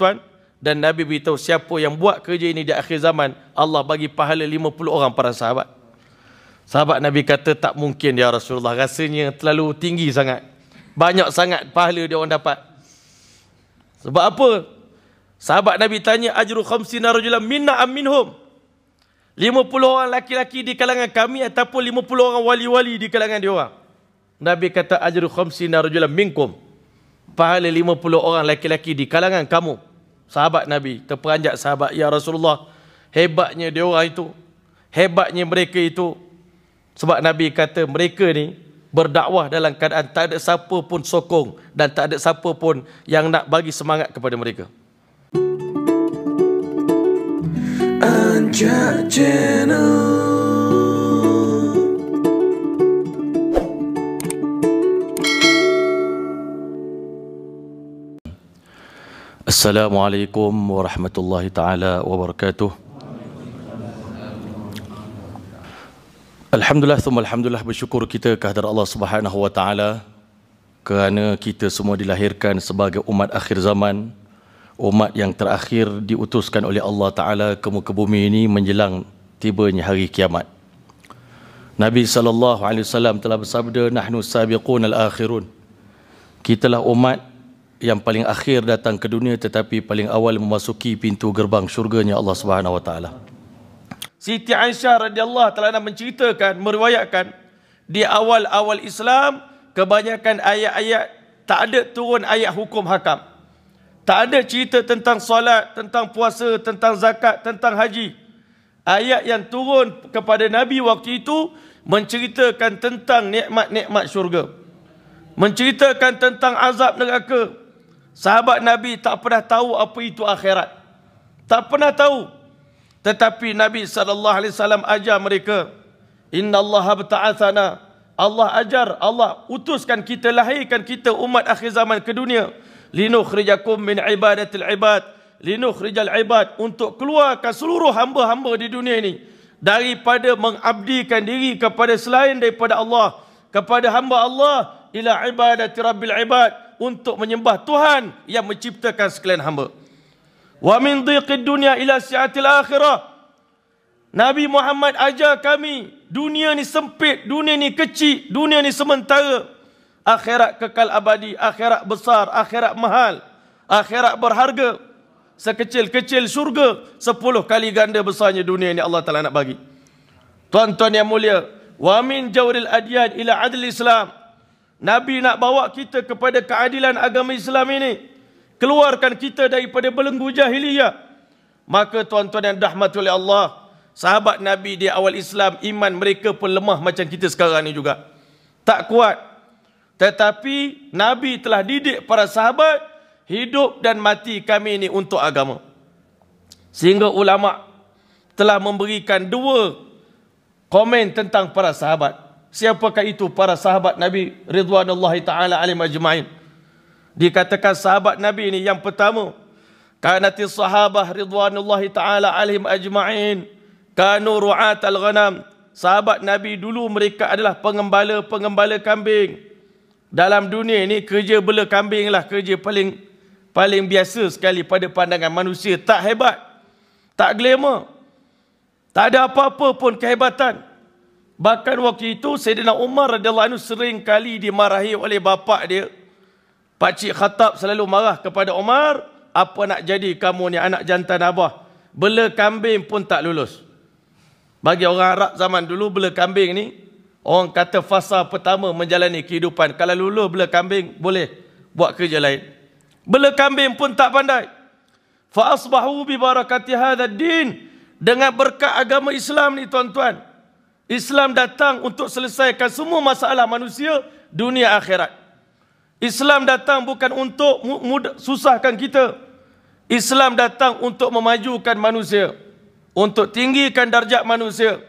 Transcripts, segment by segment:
tuan dan Nabi beritahu siapa yang buat kerja ini di akhir zaman Allah bagi pahala 50 orang para sahabat sahabat Nabi kata tak mungkin ya Rasulullah rasanya terlalu tinggi sangat banyak sangat pahala dia orang dapat sebab apa sahabat Nabi tanya ajru khamsina rajulan minna am minhum 50 orang laki-laki di kalangan kami ataupun 50 orang wali-wali di kalangan dia orang Nabi kata ajru khamsina rajulan minkum pahala 50 orang laki-laki di kalangan kamu sahabat Nabi, terperanjat sahabat, ya Rasulullah, hebatnya dia orang itu, hebatnya mereka itu. Sebab Nabi kata mereka ni berdakwah dalam keadaan tak ada siapa pun sokong dan tak ada siapa pun yang nak bagi semangat kepada mereka. Anja Channel Assalamualaikum warahmatullahi taala wabarakatuh. Alhamdulillah thumma alhamdulillah bersyukur kita kehadir Allah Subhanahu wa taala kerana kita semua dilahirkan sebagai umat akhir zaman, umat yang terakhir diutuskan oleh Allah taala ke muka bumi ini menjelang tibanya hari kiamat. Nabi sallallahu alaihi wasallam telah bersabda nahnu sabiqun al akhirun. Kitalah umat yang paling akhir datang ke dunia tetapi paling awal memasuki pintu gerbang syurganya Allah Subhanahu Wa Taala. Siti Aisyah radhiyallahu taala menceritakan meriwayatkan di awal-awal Islam kebanyakan ayat-ayat tak ada turun ayat hukum hakam. Tak ada cerita tentang solat, tentang puasa, tentang zakat, tentang haji. Ayat yang turun kepada Nabi waktu itu menceritakan tentang nikmat-nikmat syurga. Menceritakan tentang azab neraka, Sahabat Nabi tak pernah tahu apa itu akhirat. Tak pernah tahu. Tetapi Nabi sallallahu alaihi wasallam ajar mereka, "Innallaha bata'athana." Allah ajar, Allah utuskan kita lahirkan kita umat akhir zaman ke dunia. Linukhrijakum min ibadatil ibad, linukhrijal ibad untuk keluarkan seluruh hamba-hamba di dunia ini daripada mengabdikan diri kepada selain daripada Allah, kepada hamba Allah ila ibadati rabbil ibad untuk menyembah Tuhan yang menciptakan sekalian hamba. Wa min dhiqid dunya ila si'atil akhirah. Nabi Muhammad ajar kami, dunia ni sempit, dunia ni kecil, dunia ni sementara. Akhirat kekal abadi, akhirat besar, akhirat mahal, akhirat berharga. Sekecil-kecil syurga, sepuluh kali ganda besarnya dunia ini Allah Ta'ala nak bagi. Tuan-tuan yang mulia, wa min jawril adiyan ila adil islam. Nabi nak bawa kita kepada keadilan agama Islam ini. Keluarkan kita daripada belenggu jahiliyah. Maka tuan-tuan yang dahmat oleh Allah. Sahabat Nabi di awal Islam, iman mereka pun lemah macam kita sekarang ini juga. Tak kuat. Tetapi Nabi telah didik para sahabat hidup dan mati kami ini untuk agama. Sehingga ulama' telah memberikan dua komen tentang para sahabat. Siapakah itu para sahabat Nabi Ridwanullahi Ta'ala Alim Majma'in Dikatakan sahabat Nabi ini yang pertama Kanati sahabah Ridwanullahi Ta'ala Alim Majma'in Kanu ru'at al-ghanam Sahabat Nabi dulu mereka adalah pengembala-pengembala kambing Dalam dunia ini kerja bela kambing lah kerja paling Paling biasa sekali pada pandangan manusia Tak hebat Tak glamour Tak ada apa-apa pun kehebatan Bahkan waktu itu Sayyidina Umar radhiyallahu anhu sering kali dimarahi oleh bapa dia. Pak Cik Khatab selalu marah kepada Umar, apa nak jadi kamu ni anak jantan abah? Bela kambing pun tak lulus. Bagi orang Arab zaman dulu bela kambing ni orang kata fasa pertama menjalani kehidupan. Kalau lulus bela kambing boleh buat kerja lain. Bela kambing pun tak pandai. Fa asbahu bi barakati hadha din dengan berkat agama Islam ni tuan-tuan. Islam datang untuk selesaikan semua masalah manusia dunia akhirat. Islam datang bukan untuk susahkan kita. Islam datang untuk memajukan manusia, untuk tinggikan darjat manusia.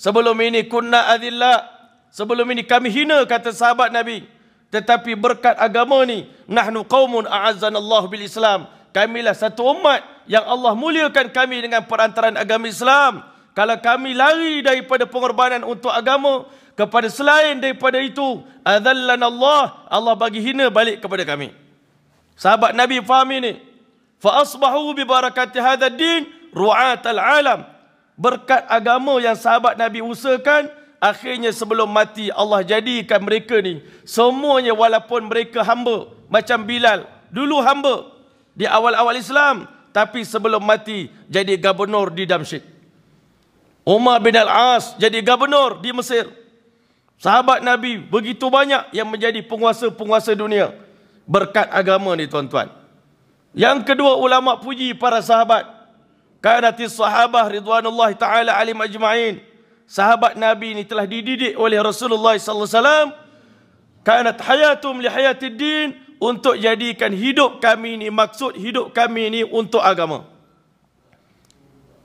Sebelum ini kunna adilla, sebelum ini kami hina kata sahabat Nabi. Tetapi berkat agama ni nahnu aazan Allah bil Islam. Kamilah satu umat yang Allah muliakan kami dengan perantaran agama Islam kalau kami lari daripada pengorbanan untuk agama kepada selain daripada itu adzallana Allah Allah bagi hina balik kepada kami sahabat nabi faham ini fa asbahu bi barakati hadzal din ru'atal alam berkat agama yang sahabat nabi usahakan akhirnya sebelum mati Allah jadikan mereka ni semuanya walaupun mereka hamba macam Bilal dulu hamba di awal-awal Islam tapi sebelum mati jadi gubernur di Damsyik Umar bin Al-As jadi gubernur di Mesir. Sahabat Nabi begitu banyak yang menjadi penguasa-penguasa dunia. Berkat agama ni tuan-tuan. Yang kedua ulama puji para sahabat. Kanatis sahabah Ridwanullah ta'ala alim ajma'in. Sahabat Nabi ini telah dididik oleh Rasulullah sallallahu alaihi wasallam. Kanat hayatum li hayatid din untuk jadikan hidup kami ini maksud hidup kami ini untuk agama.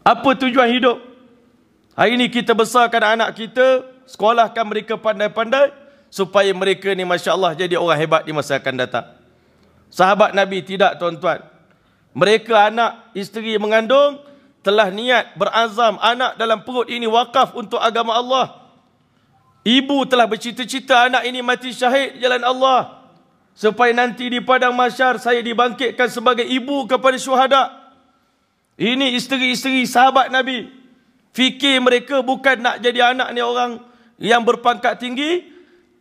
Apa tujuan hidup? Hari ini kita besarkan anak kita, sekolahkan mereka pandai-pandai supaya mereka ni masya-Allah jadi orang hebat di masa akan datang. Sahabat Nabi tidak tuan-tuan. Mereka anak isteri mengandung telah niat berazam anak dalam perut ini wakaf untuk agama Allah. Ibu telah bercita-cita anak ini mati syahid jalan Allah. Supaya nanti di padang masyar saya dibangkitkan sebagai ibu kepada syuhada. Ini isteri-isteri sahabat Nabi Fikir mereka bukan nak jadi anak ni orang yang berpangkat tinggi.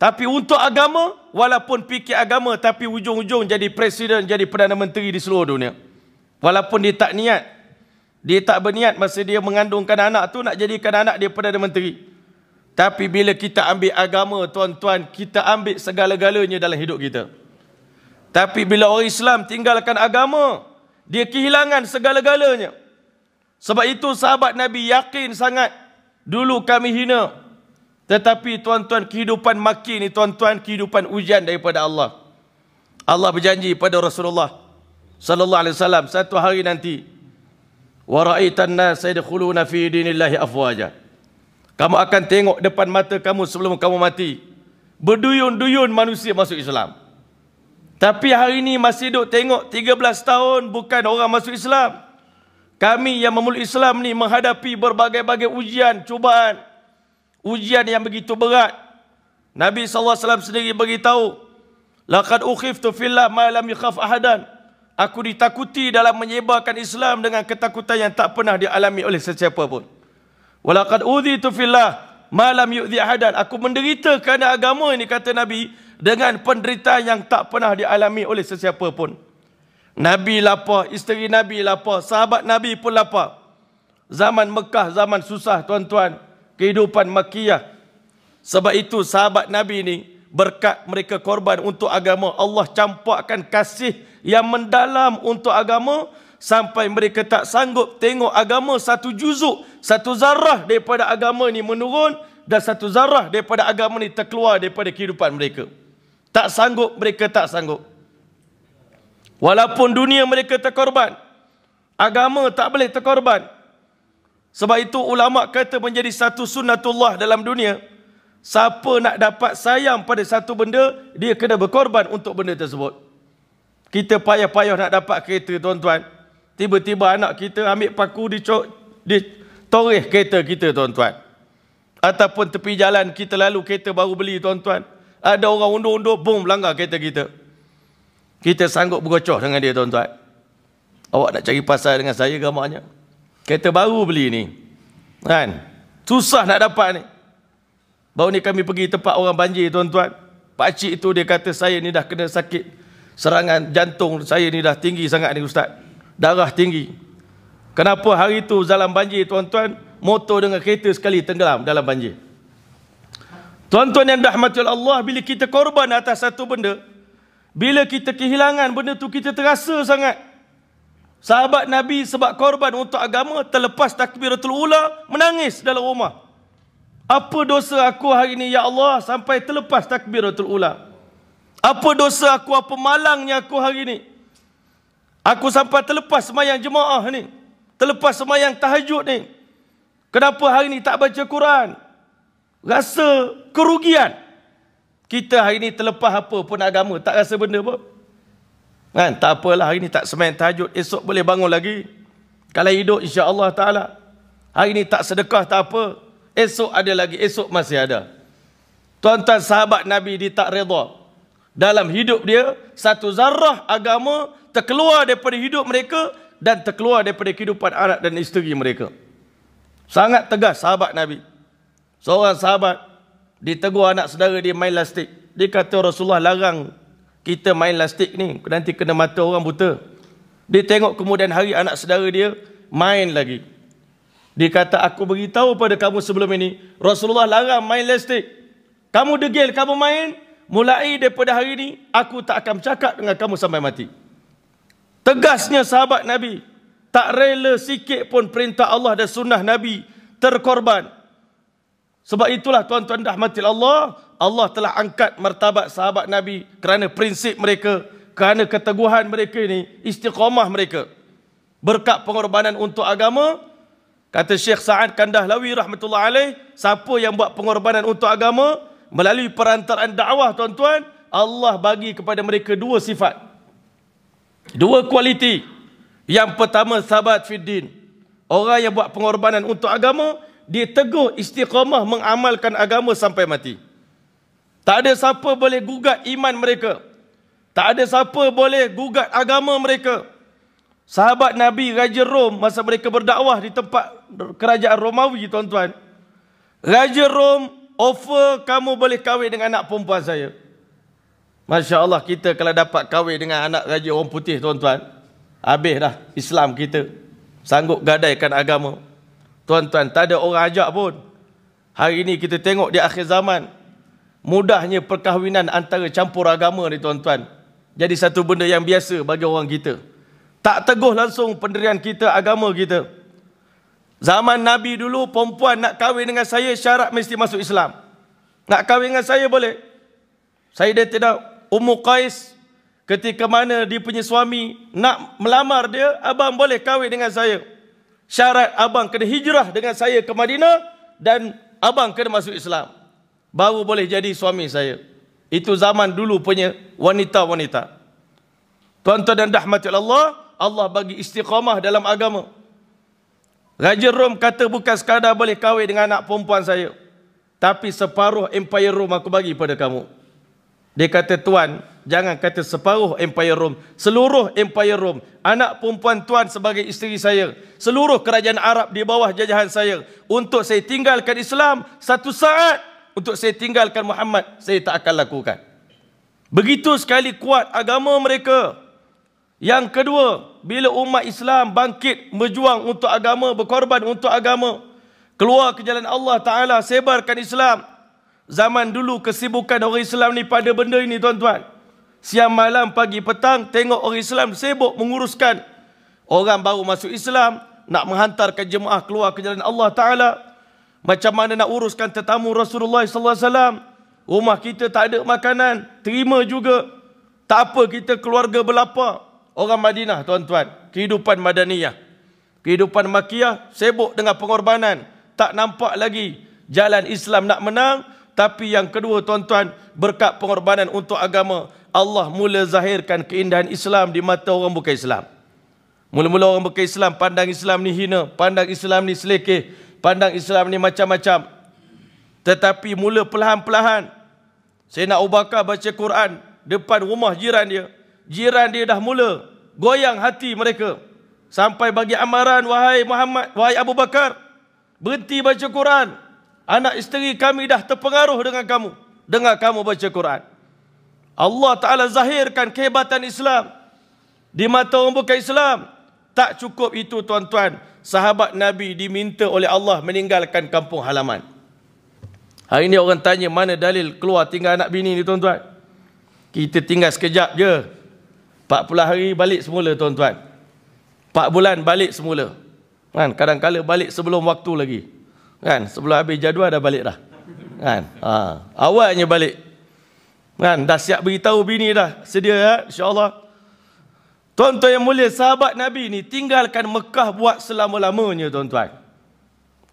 Tapi untuk agama, walaupun fikir agama, tapi ujung-ujung jadi presiden, jadi Perdana Menteri di seluruh dunia. Walaupun dia tak niat. Dia tak berniat masa dia mengandungkan anak tu nak jadikan anak dia Perdana Menteri. Tapi bila kita ambil agama, tuan-tuan, kita ambil segala-galanya dalam hidup kita. Tapi bila orang Islam tinggalkan agama, dia kehilangan segala-galanya. Dia kehilangan segala-galanya. Sebab itu sahabat Nabi yakin sangat dulu kami hina. Tetapi tuan-tuan kehidupan maki ni tuan-tuan kehidupan ujian daripada Allah. Allah berjanji pada Rasulullah sallallahu alaihi wasallam satu hari nanti wa ra'aitan nas yadkhuluna fi dinillahi afwaja. Kamu akan tengok depan mata kamu sebelum kamu mati. Berduyun-duyun manusia masuk Islam. Tapi hari ini masih duk tengok 13 tahun bukan orang masuk Islam. Kami yang memeluk Islam ni menghadapi berbagai-bagai ujian, cubaan. Ujian yang begitu berat. Nabi SAW sendiri beritahu. Laqad ukhiftu fillah ma'alam yukhaf ahadan. Aku ditakuti dalam menyebarkan Islam dengan ketakutan yang tak pernah dialami oleh sesiapa pun. Walakad uzi tu fillah malam yu'zi ahadan. Aku menderita kerana agama ini kata Nabi dengan penderitaan yang tak pernah dialami oleh sesiapa pun. Nabi lapar, isteri Nabi lapar, sahabat Nabi pun lapar. Zaman Mekah, zaman susah tuan-tuan. Kehidupan makiyah. Sebab itu sahabat Nabi ini berkat mereka korban untuk agama. Allah campakkan kasih yang mendalam untuk agama. Sampai mereka tak sanggup tengok agama satu juzuk. Satu zarah daripada agama ini menurun. Dan satu zarah daripada agama ini terkeluar daripada kehidupan mereka. Tak sanggup, mereka tak sanggup. Walaupun dunia mereka terkorban, agama tak boleh terkorban. Sebab itu ulama kata menjadi satu sunnatullah dalam dunia, siapa nak dapat sayang pada satu benda, dia kena berkorban untuk benda tersebut. Kita payah-payah nak dapat kereta tuan-tuan. Tiba-tiba anak kita ambil paku di toreh kereta kita tuan-tuan. Ataupun tepi jalan kita lalu kereta baru beli tuan-tuan. Ada orang undur-undur, boom, langgar kereta kita. -kita. Kita sanggup bergocoh dengan dia tuan-tuan. Awak nak cari pasal dengan saya gamaknya. Kereta baru beli ni. Kan? Susah nak dapat ni. Baru ni kami pergi tempat orang banjir tuan-tuan. Pakcik tu dia kata saya ni dah kena sakit. Serangan jantung saya ni dah tinggi sangat ni ustaz. Darah tinggi. Kenapa hari tu dalam banjir tuan-tuan. Motor dengan kereta sekali tenggelam dalam banjir. Tuan-tuan yang dah mati Allah. Bila kita korban atas satu Benda. Bila kita kehilangan benda tu kita terasa sangat. Sahabat Nabi sebab korban untuk agama terlepas takbiratul ula menangis dalam rumah. Apa dosa aku hari ini ya Allah sampai terlepas takbiratul ula? Apa dosa aku apa malangnya aku hari ini? Aku sampai terlepas semayang jemaah ni. Terlepas semayang tahajud ni. Kenapa hari ini tak baca Quran? Rasa kerugian. Kita hari ini terlepas apa pun agama. Tak rasa benda pun. Kan? Tak apalah hari ini tak semain tahajud. Esok boleh bangun lagi. Kalau hidup insya Allah ta'ala. Hari ini tak sedekah tak apa. Esok ada lagi. Esok masih ada. Tuan-tuan sahabat Nabi di tak redha. Dalam hidup dia, satu zarah agama terkeluar daripada hidup mereka dan terkeluar daripada kehidupan anak dan isteri mereka. Sangat tegas sahabat Nabi. Seorang sahabat ditegur anak saudara dia main lastik. Dia kata Rasulullah larang kita main lastik ni, nanti kena mata orang buta. Dia tengok kemudian hari anak saudara dia main lagi. Dia kata aku beritahu pada kamu sebelum ini, Rasulullah larang main lastik. Kamu degil, kamu main, mulai daripada hari ini aku tak akan cakap dengan kamu sampai mati. Tegasnya sahabat Nabi, tak rela sikit pun perintah Allah dan sunnah Nabi terkorban. Sebab itulah tuan-tuan rahmatil Allah, Allah telah angkat martabat sahabat Nabi kerana prinsip mereka, kerana keteguhan mereka ini, istiqamah mereka. Berkat pengorbanan untuk agama, kata Syekh Sa'ad Kandahlawi rahmatullah alaih, siapa yang buat pengorbanan untuk agama, melalui perantaraan dakwah tuan-tuan, Allah bagi kepada mereka dua sifat. Dua kualiti. Yang pertama, sahabat fiddin. Orang yang buat pengorbanan untuk agama, dia teguh istiqamah mengamalkan agama sampai mati. Tak ada siapa boleh gugat iman mereka. Tak ada siapa boleh gugat agama mereka. Sahabat Nabi Raja Rom masa mereka berdakwah di tempat kerajaan Romawi tuan-tuan. Raja Rom offer kamu boleh kahwin dengan anak perempuan saya. Masya Allah kita kalau dapat kahwin dengan anak raja orang putih tuan-tuan. Habis dah Islam kita. Sanggup gadaikan agama. Tuan-tuan, tak ada orang ajak pun. Hari ini kita tengok di akhir zaman. Mudahnya perkahwinan antara campur agama ni tuan-tuan. Jadi satu benda yang biasa bagi orang kita. Tak teguh langsung pendirian kita, agama kita. Zaman Nabi dulu, perempuan nak kahwin dengan saya, syarat mesti masuk Islam. Nak kahwin dengan saya boleh. Saya dia tidak umu Qais ketika mana dia punya suami nak melamar dia, abang boleh kahwin dengan saya syarat abang kena hijrah dengan saya ke Madinah dan abang kena masuk Islam baru boleh jadi suami saya. Itu zaman dulu punya wanita-wanita. Tuan-tuan dan rahmati Allah, Allah bagi istiqamah dalam agama. Raja Rom kata bukan sekadar boleh kahwin dengan anak perempuan saya. Tapi separuh empire Rom aku bagi pada kamu. Dia kata, Tuan, jangan kata separuh empire Rom, seluruh empire Rom, anak perempuan tuan sebagai isteri saya, seluruh kerajaan Arab di bawah jajahan saya, untuk saya tinggalkan Islam satu saat, untuk saya tinggalkan Muhammad, saya tak akan lakukan. Begitu sekali kuat agama mereka. Yang kedua, bila umat Islam bangkit berjuang untuk agama, berkorban untuk agama, keluar ke jalan Allah Taala, sebarkan Islam. Zaman dulu kesibukan orang Islam ni pada benda ini tuan-tuan siang malam pagi petang tengok orang Islam sibuk menguruskan orang baru masuk Islam nak menghantarkan jemaah keluar ke jalan Allah taala macam mana nak uruskan tetamu Rasulullah sallallahu alaihi wasallam rumah kita tak ada makanan terima juga tak apa kita keluarga berlapa orang Madinah tuan-tuan kehidupan madaniyah kehidupan makiyah sibuk dengan pengorbanan tak nampak lagi jalan Islam nak menang tapi yang kedua tuan-tuan berkat pengorbanan untuk agama Allah mula zahirkan keindahan Islam di mata orang bukan Islam. Mula-mula orang bukan Islam pandang Islam ni hina, pandang Islam ni selekeh, pandang Islam ni macam-macam. Tetapi mula perlahan-perlahan Sayyidina Abu Bakar baca Quran depan rumah jiran dia. Jiran dia dah mula goyang hati mereka. Sampai bagi amaran wahai Muhammad, wahai Abu Bakar, berhenti baca Quran. Anak isteri kami dah terpengaruh dengan kamu. Dengar kamu baca Quran. Allah Ta'ala zahirkan kehebatan Islam. Di mata orang bukan Islam. Tak cukup itu tuan-tuan. Sahabat Nabi diminta oleh Allah meninggalkan kampung halaman. Hari ini orang tanya mana dalil keluar tinggal anak bini ni tuan-tuan. Kita tinggal sekejap je. 40 hari balik semula tuan-tuan. 4 bulan balik semula. Kan, kadang-kadang balik sebelum waktu lagi. Kan, sebelum habis jadual dah balik dah. Kan, ha. awalnya balik Kan? Dah siap beritahu bini dah. Sedia ya? InsyaAllah. Tuan-tuan yang mulia, sahabat Nabi ni tinggalkan Mekah buat selama-lamanya tuan-tuan.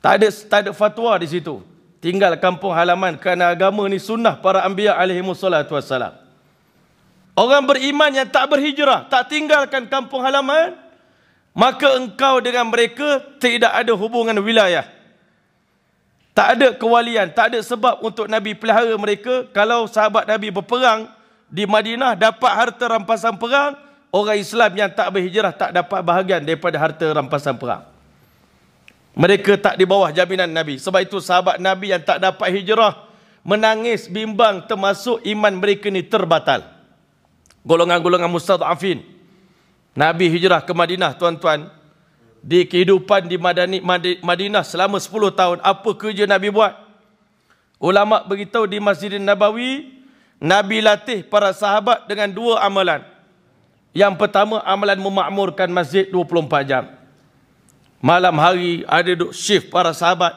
Tak ada, tak ada fatwa di situ. Tinggal kampung halaman kerana agama ni sunnah para ambiya alaihimussalatu wassalam. Orang beriman yang tak berhijrah, tak tinggalkan kampung halaman, maka engkau dengan mereka tidak ada hubungan wilayah. Tak ada kewalian, tak ada sebab untuk Nabi pelihara mereka kalau sahabat Nabi berperang di Madinah dapat harta rampasan perang, orang Islam yang tak berhijrah tak dapat bahagian daripada harta rampasan perang. Mereka tak di bawah jaminan Nabi. Sebab itu sahabat Nabi yang tak dapat hijrah menangis bimbang termasuk iman mereka ni terbatal. Golongan-golongan mustadhafin. Nabi hijrah ke Madinah, tuan-tuan, di kehidupan di Madani, Madinah selama 10 tahun apa kerja Nabi buat ulama beritahu di Masjidin Nabawi Nabi latih para sahabat dengan dua amalan yang pertama amalan memakmurkan masjid 24 jam malam hari ada duk shift para sahabat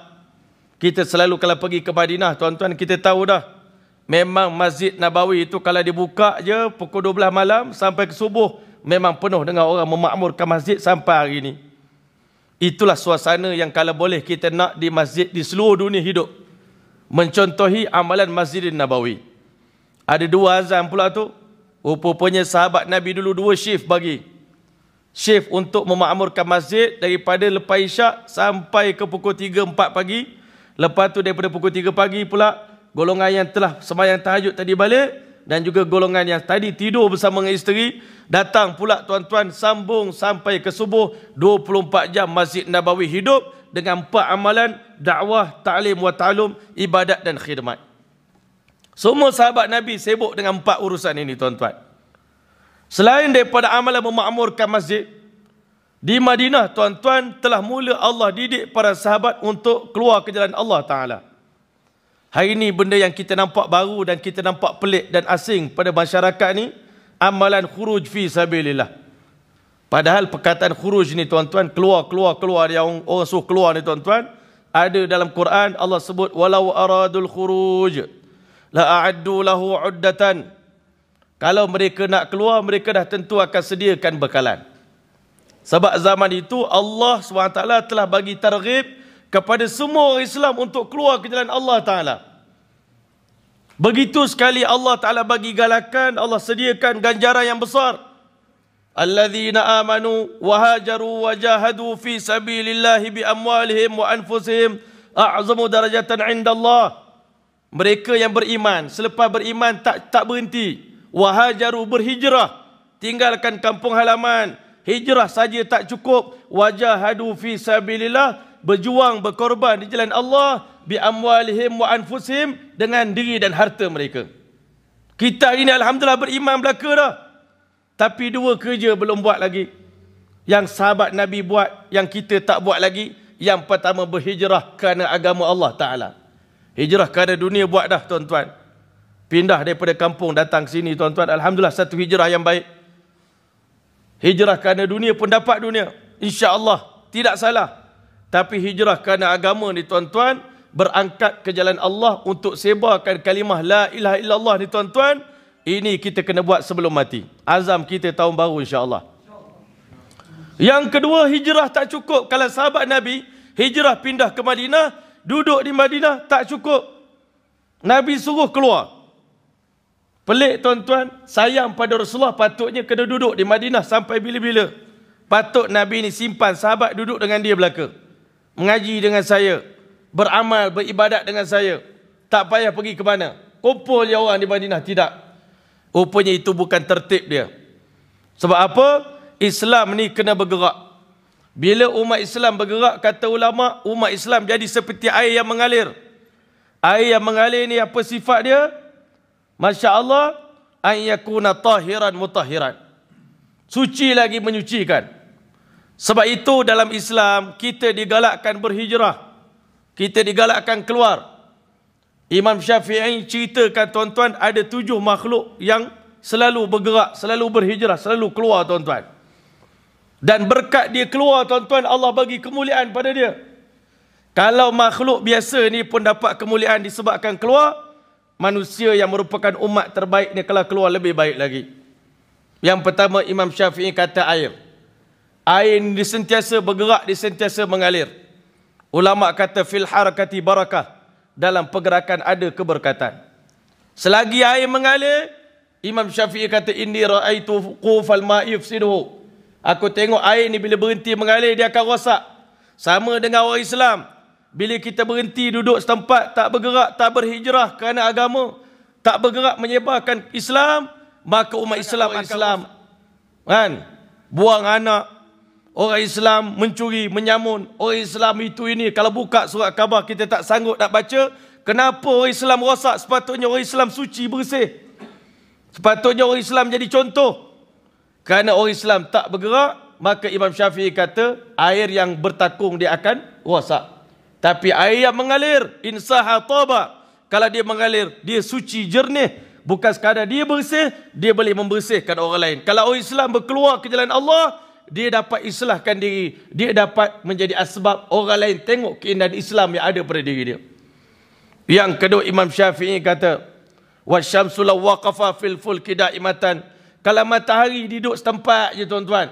kita selalu kalau pergi ke Madinah tuan-tuan kita tahu dah memang Masjid Nabawi itu kalau dibuka je pukul 12 malam sampai ke subuh memang penuh dengan orang memakmurkan masjid sampai hari ini Itulah suasana yang kalau boleh kita nak di masjid di seluruh dunia hidup. Mencontohi amalan masjid Nabawi. Ada dua azan pula tu. Rupanya sahabat Nabi dulu dua shift bagi. Shift untuk memakmurkan masjid daripada lepas isyak sampai ke pukul 3, 4 pagi. Lepas tu daripada pukul 3 pagi pula, golongan yang telah semayang tahajud tadi balik, dan juga golongan yang tadi tidur bersama dengan isteri datang pula tuan-tuan sambung sampai ke subuh 24 jam Masjid Nabawi hidup dengan empat amalan dakwah, ta'lim wa ta'lum, ibadat dan khidmat. Semua sahabat Nabi sibuk dengan empat urusan ini tuan-tuan. Selain daripada amalan memakmurkan masjid, di Madinah tuan-tuan telah mula Allah didik para sahabat untuk keluar ke jalan Allah Ta'ala. Hari ini benda yang kita nampak baru dan kita nampak pelik dan asing pada masyarakat ni amalan khuruj fi sabilillah. Padahal perkataan khuruj ni tuan-tuan keluar keluar keluar yang orang suruh keluar ni tuan-tuan ada dalam Quran Allah sebut walau aradul khuruj la a'addu lahu uddatan. Kalau mereka nak keluar mereka dah tentu akan sediakan bekalan. Sebab zaman itu Allah SWT telah bagi targhib kepada semua orang Islam untuk keluar ke jalan Allah Ta'ala. Begitu sekali Allah Ta'ala bagi galakan, Allah sediakan ganjaran yang besar. al Alladzina amanu wa hajaru wa jahadu fi sabilillahi bi amwalihim wa anfusihim a'zamu darajatan indallah. Mereka yang beriman, selepas beriman tak tak berhenti. Wa hajaru berhijrah, tinggalkan kampung halaman. Hijrah saja tak cukup. Wa jahadu fi sabilillah berjuang berkorban di jalan Allah bi amwalihim wa anfusihim dengan diri dan harta mereka. Kita ini alhamdulillah beriman belaka dah. Tapi dua kerja belum buat lagi. Yang sahabat Nabi buat, yang kita tak buat lagi. Yang pertama berhijrah kerana agama Allah Taala. Hijrah kerana dunia buat dah tuan-tuan. Pindah daripada kampung datang sini tuan-tuan. Alhamdulillah satu hijrah yang baik. Hijrah kerana dunia pun dapat dunia. Insya Allah tidak salah. Tapi hijrah kerana agama ni tuan-tuan Berangkat ke jalan Allah untuk sebarkan kalimah La ilaha illallah ni tuan-tuan Ini kita kena buat sebelum mati Azam kita tahun baru insyaAllah Yang kedua hijrah tak cukup Kalau sahabat Nabi hijrah pindah ke Madinah Duduk di Madinah tak cukup Nabi suruh keluar Pelik tuan-tuan Sayang pada Rasulullah patutnya kena duduk di Madinah sampai bila-bila Patut Nabi ni simpan sahabat duduk dengan dia belakang mengaji dengan saya, beramal, beribadat dengan saya. Tak payah pergi ke mana. Kumpul je orang di Madinah. Tidak. Rupanya itu bukan tertib dia. Sebab apa? Islam ni kena bergerak. Bila umat Islam bergerak, kata ulama, umat Islam jadi seperti air yang mengalir. Air yang mengalir ni apa sifat dia? Masya Allah, ayyakuna tahiran mutahiran. Suci lagi menyucikan. Sebab itu dalam Islam kita digalakkan berhijrah. Kita digalakkan keluar. Imam Syafi'i ceritakan tuan-tuan ada tujuh makhluk yang selalu bergerak, selalu berhijrah, selalu keluar tuan-tuan. Dan berkat dia keluar tuan-tuan Allah bagi kemuliaan pada dia. Kalau makhluk biasa ni pun dapat kemuliaan disebabkan keluar, manusia yang merupakan umat terbaik ni kalau keluar lebih baik lagi. Yang pertama Imam Syafi'i kata air air ini sentiasa bergerak, dia sentiasa mengalir. Ulama kata fil harakati barakah dalam pergerakan ada keberkatan. Selagi air mengalir, Imam Syafi'i kata inni raaitu quful ma'i yufsiduhu. Aku tengok air ini bila berhenti mengalir dia akan rosak. Sama dengan orang Islam. Bila kita berhenti duduk setempat, tak bergerak, tak berhijrah kerana agama, tak bergerak menyebarkan Islam, maka umat Islam akan Islam kan buang anak, Orang Islam mencuri, menyamun. Orang Islam itu ini. Kalau buka surat khabar kita tak sanggup nak baca. Kenapa orang Islam rosak? Sepatutnya orang Islam suci, bersih. Sepatutnya orang Islam jadi contoh. Kerana orang Islam tak bergerak. Maka Imam Syafi'i kata. Air yang bertakung dia akan rosak. Tapi air yang mengalir. Insaha taubah. Kalau dia mengalir, dia suci jernih. Bukan sekadar dia bersih, dia boleh membersihkan orang lain. Kalau orang Islam berkeluar ke jalan Allah, dia dapat islahkan diri. Dia dapat menjadi asbab orang lain tengok keindahan Islam yang ada pada diri dia. Yang kedua Imam Syafi'i kata, وَالشَّمْسُ لَوْ وَقَفَ فِي الْفُلْكِ دَعِمَةً Kalau matahari duduk setempat je tuan-tuan.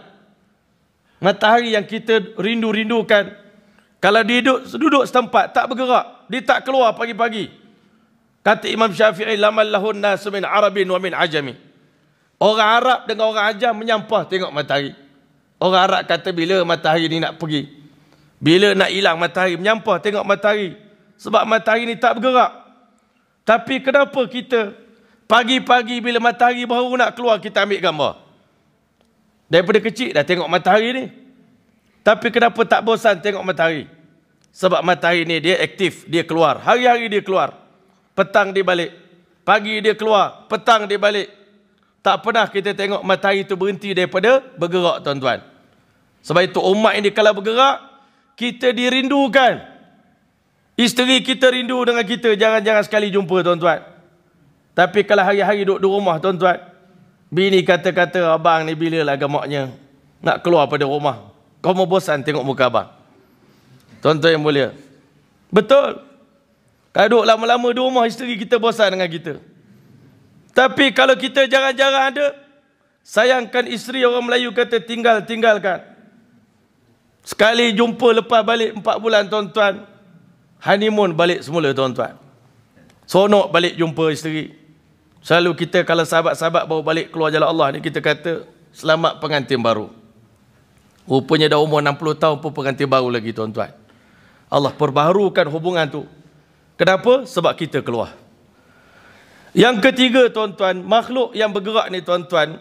Matahari yang kita rindu-rindukan. Kalau dia duduk, duduk setempat, tak bergerak. Dia tak keluar pagi-pagi. Kata Imam Syafi'i, لَمَنْ لَهُنَّا سُمِنْ عَرَبٍ وَمِنْ عَجَمِ Orang Arab dengan orang Ajam menyampah tengok matahari. Orang Arab kata bila matahari ni nak pergi. Bila nak hilang matahari. Menyampah tengok matahari. Sebab matahari ni tak bergerak. Tapi kenapa kita pagi-pagi bila matahari baru nak keluar kita ambil gambar. Daripada kecil dah tengok matahari ni. Tapi kenapa tak bosan tengok matahari. Sebab matahari ni dia aktif. Dia keluar. Hari-hari dia keluar. Petang dia balik. Pagi dia keluar. Petang dia balik tak pernah kita tengok matahari itu berhenti daripada bergerak tuan-tuan. Sebab itu umat ini kalau bergerak, kita dirindukan. Isteri kita rindu dengan kita, jangan-jangan sekali jumpa tuan-tuan. Tapi kalau hari-hari duduk di rumah tuan-tuan, bini kata-kata abang ni bila lah gemaknya nak keluar pada rumah. Kau mau bosan tengok muka abang. Tuan-tuan yang mulia. Betul. Kalau duduk lama-lama di rumah, isteri kita bosan dengan kita. Kita. Tapi kalau kita jarang-jarang ada, sayangkan isteri orang Melayu kata tinggal-tinggalkan. Sekali jumpa lepas balik 4 bulan tuan-tuan, honeymoon balik semula tuan-tuan. Sonok balik jumpa isteri. Selalu kita kalau sahabat-sahabat bawa balik keluar jalan Allah ni kita kata selamat pengantin baru. Rupanya dah umur 60 tahun pun pengantin baru lagi tuan-tuan. Allah perbaharukan hubungan tu. Kenapa? Sebab kita keluar. Yang ketiga tuan-tuan, makhluk yang bergerak ni tuan-tuan.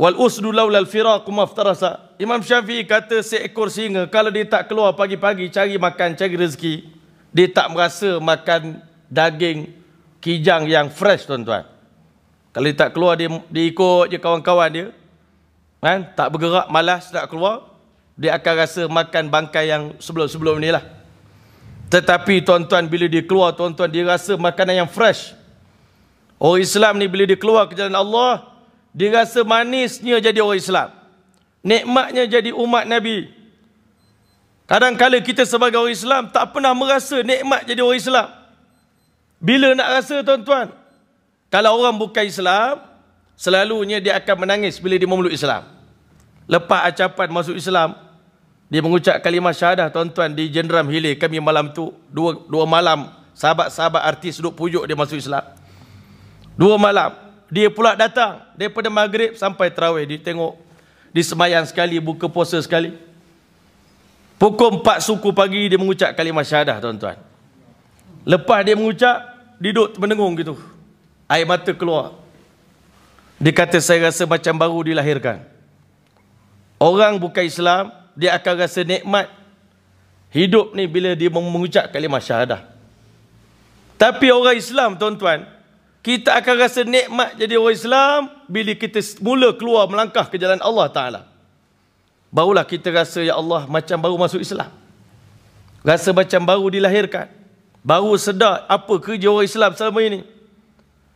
Wal usdu laulal firaq maftarasa. Imam Syafi'i kata seekor singa kalau dia tak keluar pagi-pagi cari makan, cari rezeki, dia tak merasa makan daging kijang yang fresh tuan-tuan. Kalau dia tak keluar dia, dia ikut je kawan-kawan dia. Kan? Tak bergerak malas nak keluar, dia akan rasa makan bangkai yang sebelum-sebelum lah. Tetapi tuan-tuan bila dia keluar tuan-tuan dia rasa makanan yang fresh. Orang Islam ni bila dia keluar ke jalan Allah, dia rasa manisnya jadi orang Islam. Nikmatnya jadi umat Nabi. Kadang-kadang kita sebagai orang Islam tak pernah merasa nikmat jadi orang Islam. Bila nak rasa tuan-tuan? Kalau orang bukan Islam, selalunya dia akan menangis bila dia memeluk Islam. Lepas acapan masuk Islam, dia mengucap kalimah syahadah tuan-tuan di jenderam hilir kami malam tu. Dua, dua malam sahabat-sahabat artis duduk pujuk dia masuk Islam. Dua malam. Dia pula datang. Daripada maghrib sampai terawih. Dia tengok. di semayang sekali. Buka puasa sekali. Pukul empat suku pagi dia mengucap kalimah syahadah tuan-tuan. Lepas dia mengucap. Dia duduk menengung gitu. Air mata keluar. Dia kata saya rasa macam baru dilahirkan. Orang bukan Islam. Dia akan rasa nikmat. Hidup ni bila dia mengucap kalimah syahadah. Tapi orang Islam tuan-tuan kita akan rasa nikmat jadi orang Islam bila kita mula keluar melangkah ke jalan Allah Ta'ala. Barulah kita rasa, Ya Allah, macam baru masuk Islam. Rasa macam baru dilahirkan. Baru sedar apa kerja orang Islam selama ini.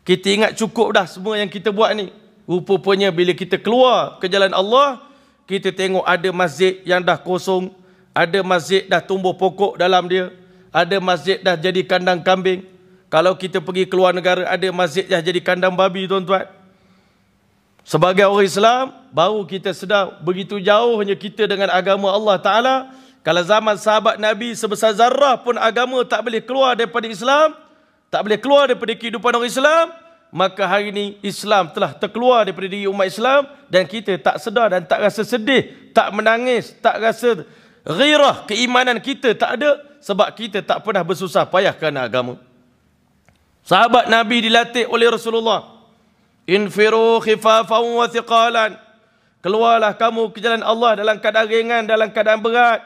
Kita ingat cukup dah semua yang kita buat ni. Rupanya bila kita keluar ke jalan Allah, kita tengok ada masjid yang dah kosong, ada masjid dah tumbuh pokok dalam dia, ada masjid dah jadi kandang kambing, kalau kita pergi keluar negara ada masjid yang jadi kandang babi tuan-tuan. Sebagai orang Islam baru kita sedar begitu jauhnya kita dengan agama Allah Taala. Kalau zaman sahabat Nabi sebesar zarah pun agama tak boleh keluar daripada Islam, tak boleh keluar daripada kehidupan orang Islam, maka hari ini Islam telah terkeluar daripada diri umat Islam dan kita tak sedar dan tak rasa sedih, tak menangis, tak rasa ghirah keimanan kita tak ada sebab kita tak pernah bersusah payah kerana agama. Sahabat Nabi dilatih oleh Rasulullah. Infiru khifafan wa thiqalan. Keluarlah kamu ke jalan Allah dalam keadaan ringan, dalam keadaan berat.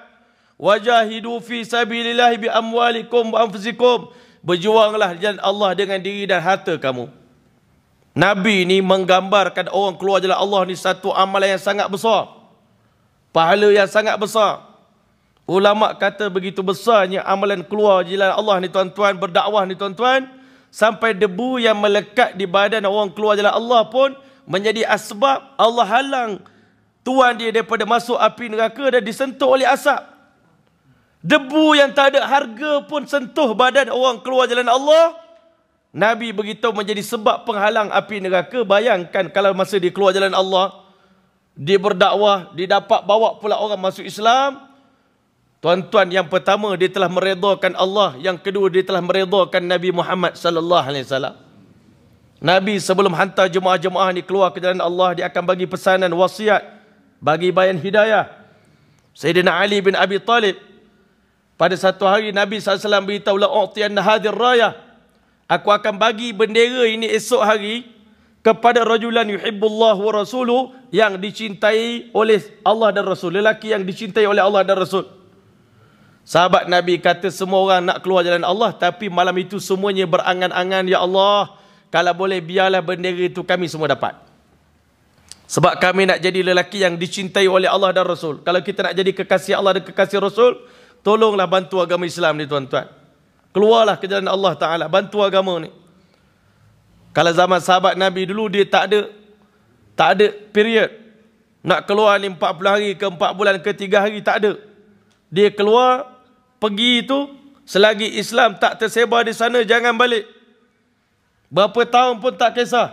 Wajahidu fi sabilillah bi amwalikum wa anfusikum. Berjuanglah di jalan Allah dengan diri dan harta kamu. Nabi ni menggambarkan orang keluar jalan Allah ni satu amalan yang sangat besar. Pahala yang sangat besar. Ulama kata begitu besarnya amalan keluar jalan Allah ni tuan-tuan, berdakwah ni tuan-tuan sampai debu yang melekat di badan orang keluar jalan Allah pun menjadi asbab Allah halang tuan dia daripada masuk api neraka dan disentuh oleh asap. Debu yang tak ada harga pun sentuh badan orang keluar jalan Allah. Nabi begitu menjadi sebab penghalang api neraka. Bayangkan kalau masa dia keluar jalan Allah, dia berdakwah, dia dapat bawa pula orang masuk Islam, Tuan-tuan yang pertama dia telah meredakan Allah, yang kedua dia telah meredakan Nabi Muhammad sallallahu alaihi wasallam. Nabi sebelum hantar jemaah-jemaah ni keluar ke jalan Allah dia akan bagi pesanan wasiat, bagi bayan hidayah. Sayyidina Ali bin Abi Talib pada satu hari Nabi SAW beritahu la u'tiyan hadhir raya. Aku akan bagi bendera ini esok hari kepada rajulan yuhibbullah wa rasuluh yang dicintai oleh Allah dan Rasul. Lelaki yang dicintai oleh Allah dan Rasul. Sahabat Nabi kata semua orang nak keluar jalan Allah tapi malam itu semuanya berangan-angan ya Allah kalau boleh biarlah bendera itu kami semua dapat. Sebab kami nak jadi lelaki yang dicintai oleh Allah dan Rasul. Kalau kita nak jadi kekasih Allah dan kekasih Rasul, tolonglah bantu agama Islam ni tuan-tuan. Keluarlah ke jalan Allah Taala, bantu agama ni. Kalau zaman sahabat Nabi dulu dia tak ada tak ada period nak keluar ni 40 hari ke 4 bulan ke 3 hari tak ada. Dia keluar pergi itu selagi Islam tak tersebar di sana jangan balik. Berapa tahun pun tak kisah.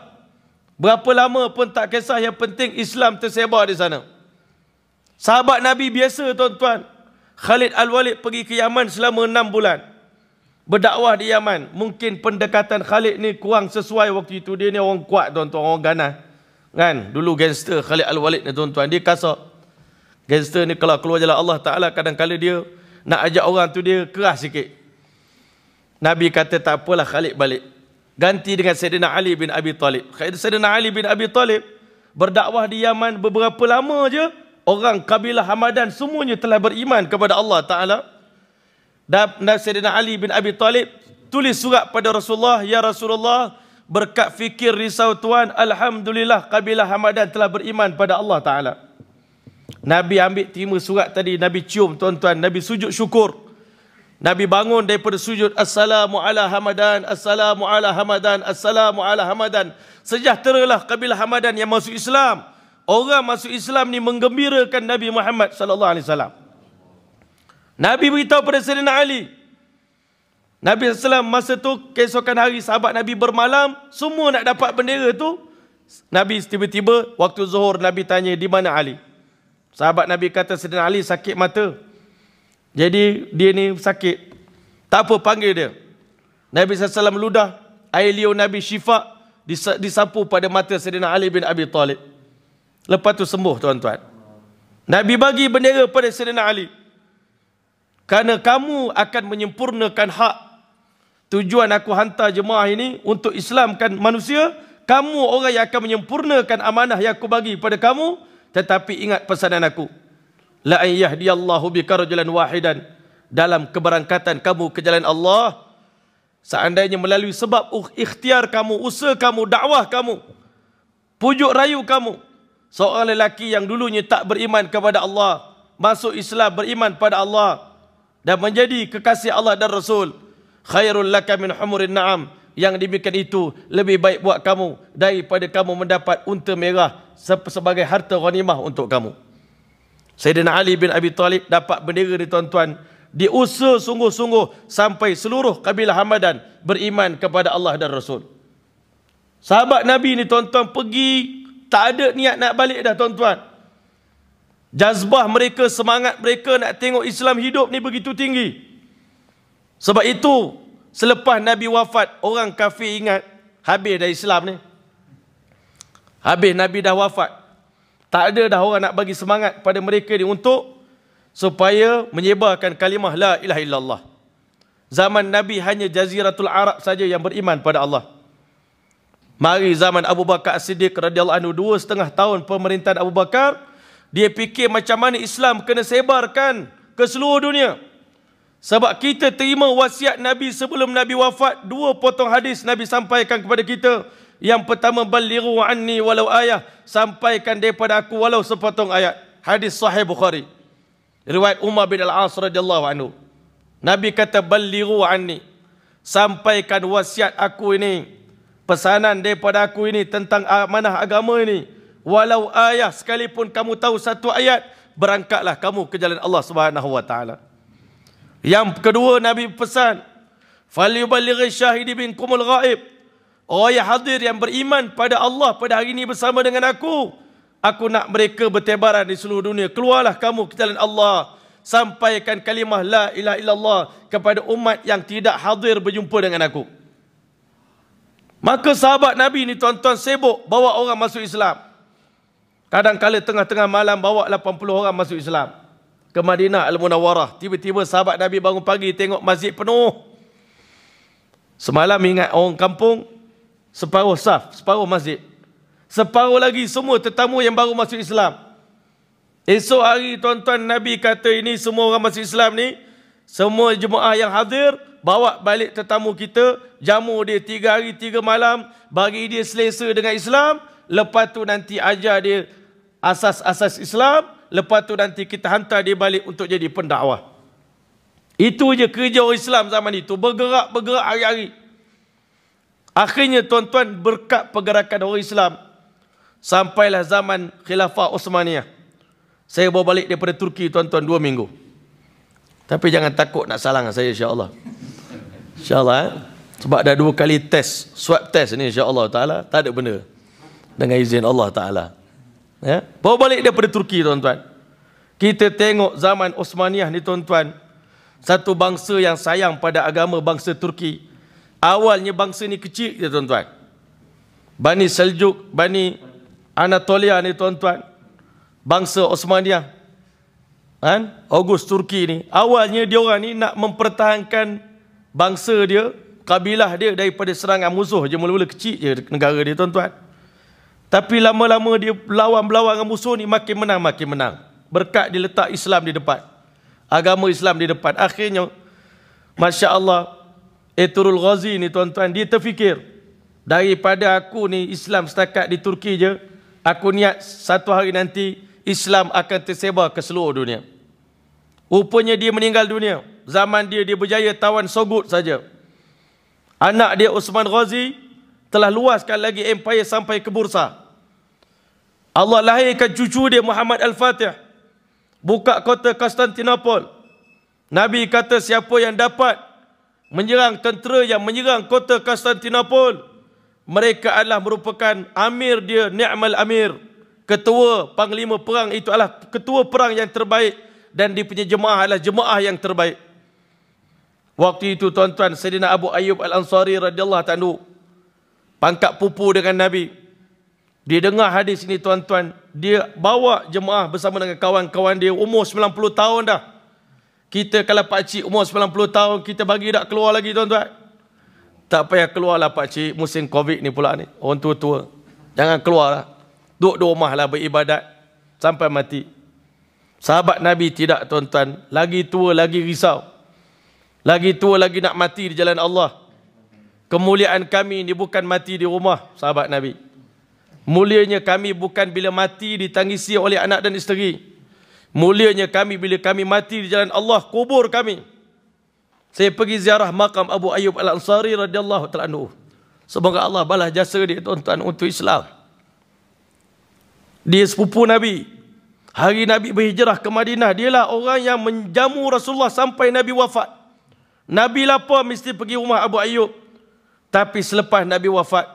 Berapa lama pun tak kisah yang penting Islam tersebar di sana. Sahabat Nabi biasa tuan-tuan. Khalid Al-Walid pergi ke Yaman selama enam bulan. Berdakwah di Yaman. Mungkin pendekatan Khalid ni kurang sesuai waktu itu. Dia ni orang kuat tuan-tuan, orang ganas. Kan? Dulu gangster Khalid Al-Walid ni tuan-tuan. Dia kasar. Gangster ni kalau keluar jalan Allah Ta'ala kadang-kadang dia nak ajak orang tu dia keras sikit. Nabi kata tak apalah Khalid balik. Ganti dengan Sayyidina Ali bin Abi Talib. Sayyidina Ali bin Abi Talib berdakwah di Yaman beberapa lama je. Orang kabilah Hamadan semuanya telah beriman kepada Allah Ta'ala. Dan Sayyidina Ali bin Abi Talib tulis surat pada Rasulullah. Ya Rasulullah berkat fikir risau Tuhan. Alhamdulillah kabilah Hamadan telah beriman pada Allah Ta'ala. Nabi ambil terima surat tadi, Nabi cium tuan-tuan, Nabi sujud syukur. Nabi bangun daripada sujud assalamu ala Hamadan, assalamu ala Hamadan, assalamu ala Hamadan. Sejahteralah kabilah Hamadan yang masuk Islam. Orang masuk Islam ni menggembirakan Nabi Muhammad sallallahu alaihi wasallam. Nabi beritahu pada Sayyidina Ali. Nabi sallallahu masa tu keesokan hari sahabat Nabi bermalam, semua nak dapat bendera tu. Nabi tiba-tiba waktu Zuhur Nabi tanya di mana Ali? Sahabat Nabi kata Sedina Ali sakit mata. Jadi dia ni sakit. Tak apa panggil dia. Nabi SAW ludah. Air liu Nabi Syifa disapu pada mata Sedina Ali bin Abi Talib. Lepas tu sembuh tuan-tuan. Nabi bagi bendera pada Sedina Ali. Kerana kamu akan menyempurnakan hak. Tujuan aku hantar jemaah ini untuk islamkan manusia. Kamu orang yang akan menyempurnakan amanah yang aku bagi pada kamu. Kamu tetapi ingat pesanan aku la an yahdiyallahu bika rajulan wahidan dalam keberangkatan kamu ke jalan Allah seandainya melalui sebab ikhtiar kamu usaha kamu dakwah kamu pujuk rayu kamu seorang lelaki yang dulunya tak beriman kepada Allah masuk Islam beriman pada Allah dan menjadi kekasih Allah dan Rasul khairul laka min humurin na'am yang dibikin itu lebih baik buat kamu daripada kamu mendapat unta merah sebagai harta ghanimah untuk kamu. Sayyidina Ali bin Abi Talib dapat bendera ni tuan-tuan. Diusa sungguh-sungguh sampai seluruh kabilah Hamadan beriman kepada Allah dan Rasul. Sahabat Nabi ni tuan-tuan pergi. Tak ada niat nak balik dah tuan-tuan. Jazbah mereka, semangat mereka nak tengok Islam hidup ni begitu tinggi. Sebab itu Selepas Nabi wafat, orang kafir ingat habis dah Islam ni. Habis Nabi dah wafat. Tak ada dah orang nak bagi semangat pada mereka ni untuk supaya menyebarkan kalimah la ilaha illallah. Zaman Nabi hanya jaziratul Arab saja yang beriman pada Allah. Mari zaman Abu Bakar As-Siddiq radhiyallahu anhu dua setengah tahun pemerintahan Abu Bakar dia fikir macam mana Islam kena sebarkan ke seluruh dunia. Sebab kita terima wasiat Nabi sebelum Nabi wafat, dua potong hadis Nabi sampaikan kepada kita. Yang pertama balighu anni walau ayah, sampaikan daripada aku walau sepotong ayat. Hadis sahih Bukhari. Riwayat Umar bin al Asr radhiyallahu anhu. Nabi kata balighu anni. Sampaikan wasiat aku ini, pesanan daripada aku ini tentang amanah agama ini. Walau ayah sekalipun kamu tahu satu ayat, berangkatlah kamu ke jalan Allah Subhanahu wa taala. Yang kedua Nabi pesan, "Falyuballighi syahidi bin kumul ghaib." Oh ya hadir yang beriman pada Allah pada hari ini bersama dengan aku. Aku nak mereka bertebaran di seluruh dunia. Keluarlah kamu ke jalan Allah. Sampaikan kalimah la ilaha illallah kepada umat yang tidak hadir berjumpa dengan aku. Maka sahabat Nabi ni tuan-tuan sibuk bawa orang masuk Islam. Kadang-kadang tengah-tengah malam bawa 80 orang masuk Islam ke Madinah Al-Munawarah. Tiba-tiba sahabat Nabi bangun pagi tengok masjid penuh. Semalam ingat orang kampung separuh saf, separuh masjid. Separuh lagi semua tetamu yang baru masuk Islam. Esok hari tuan-tuan Nabi kata ini semua orang masuk Islam ni, semua jemaah yang hadir bawa balik tetamu kita, jamu dia tiga hari tiga malam, bagi dia selesa dengan Islam, lepas tu nanti ajar dia asas-asas Islam, lepas tu nanti kita hantar dia balik untuk jadi pendakwah. Itu je kerja orang Islam zaman itu, bergerak-bergerak hari-hari. Akhirnya tuan-tuan berkat pergerakan orang Islam, sampailah zaman khilafah Osmaniyah. Saya bawa balik daripada Turki tuan-tuan dua minggu. Tapi jangan takut nak salah dengan saya insyaAllah. InsyaAllah eh? Sebab ada dua kali test, swab test ni insyaAllah ta'ala, tak ada benda. Dengan izin Allah ta'ala. Ya? Bawa balik daripada Turki tuan-tuan. Kita tengok zaman Osmaniyah ni tuan-tuan. Satu bangsa yang sayang pada agama bangsa Turki. Awalnya bangsa ni kecil je tuan-tuan. Bani Seljuk, Bani Anatolia ni tuan-tuan. Bangsa Osmaniyah. Kan? Ogus Turki ni. Awalnya dia orang ni nak mempertahankan bangsa dia, kabilah dia daripada serangan musuh je mula-mula kecil je negara dia tuan-tuan. Tapi lama-lama dia lawan-lawan dengan musuh ni makin menang makin menang. Berkat diletak Islam di depan. Agama Islam di depan. Akhirnya masya-Allah Eturul Ghazi ni tuan-tuan dia terfikir daripada aku ni Islam setakat di Turki je, aku niat satu hari nanti Islam akan tersebar ke seluruh dunia. Rupanya dia meninggal dunia. Zaman dia dia berjaya tawan Sogut saja. Anak dia Osman Ghazi telah luaskan lagi empire sampai ke Bursa. Allah lahirkan cucu dia Muhammad Al-Fatih. Buka kota Konstantinopel. Nabi kata siapa yang dapat menyerang tentera yang menyerang kota Konstantinopel. Mereka adalah merupakan amir dia, Ni'mal Amir. Ketua panglima perang itu adalah ketua perang yang terbaik. Dan di punya jemaah adalah jemaah yang terbaik. Waktu itu tuan-tuan, Sayyidina Abu Ayyub Al-Ansari radhiyallahu ta'ala pangkat pupu dengan Nabi. Dia dengar hadis ini tuan-tuan. Dia bawa jemaah bersama dengan kawan-kawan dia. Umur 90 tahun dah. Kita kalau Pak Cik umur 90 tahun. Kita bagi tak keluar lagi tuan-tuan. Tak payah keluar lah Cik. Musim covid ni pula ni. Orang tua-tua. Jangan keluar lah. Duduk di rumah lah beribadat. Sampai mati. Sahabat Nabi tidak tuan-tuan. Lagi tua lagi risau. Lagi tua lagi nak mati di jalan Allah. Kemuliaan kami ni bukan mati di rumah sahabat Nabi. Nabi. Mulianya kami bukan bila mati ditangisi oleh anak dan isteri. Mulianya kami bila kami mati di jalan Allah kubur kami. Saya pergi ziarah makam Abu Ayyub Al-Ansari radhiyallahu ta'ala anhu. Semoga Allah balas jasa dia tuan-tuan untuk Islam. Dia sepupu Nabi. Hari Nabi berhijrah ke Madinah, dialah orang yang menjamu Rasulullah sampai Nabi wafat. Nabi lapar mesti pergi rumah Abu Ayyub. Tapi selepas Nabi wafat,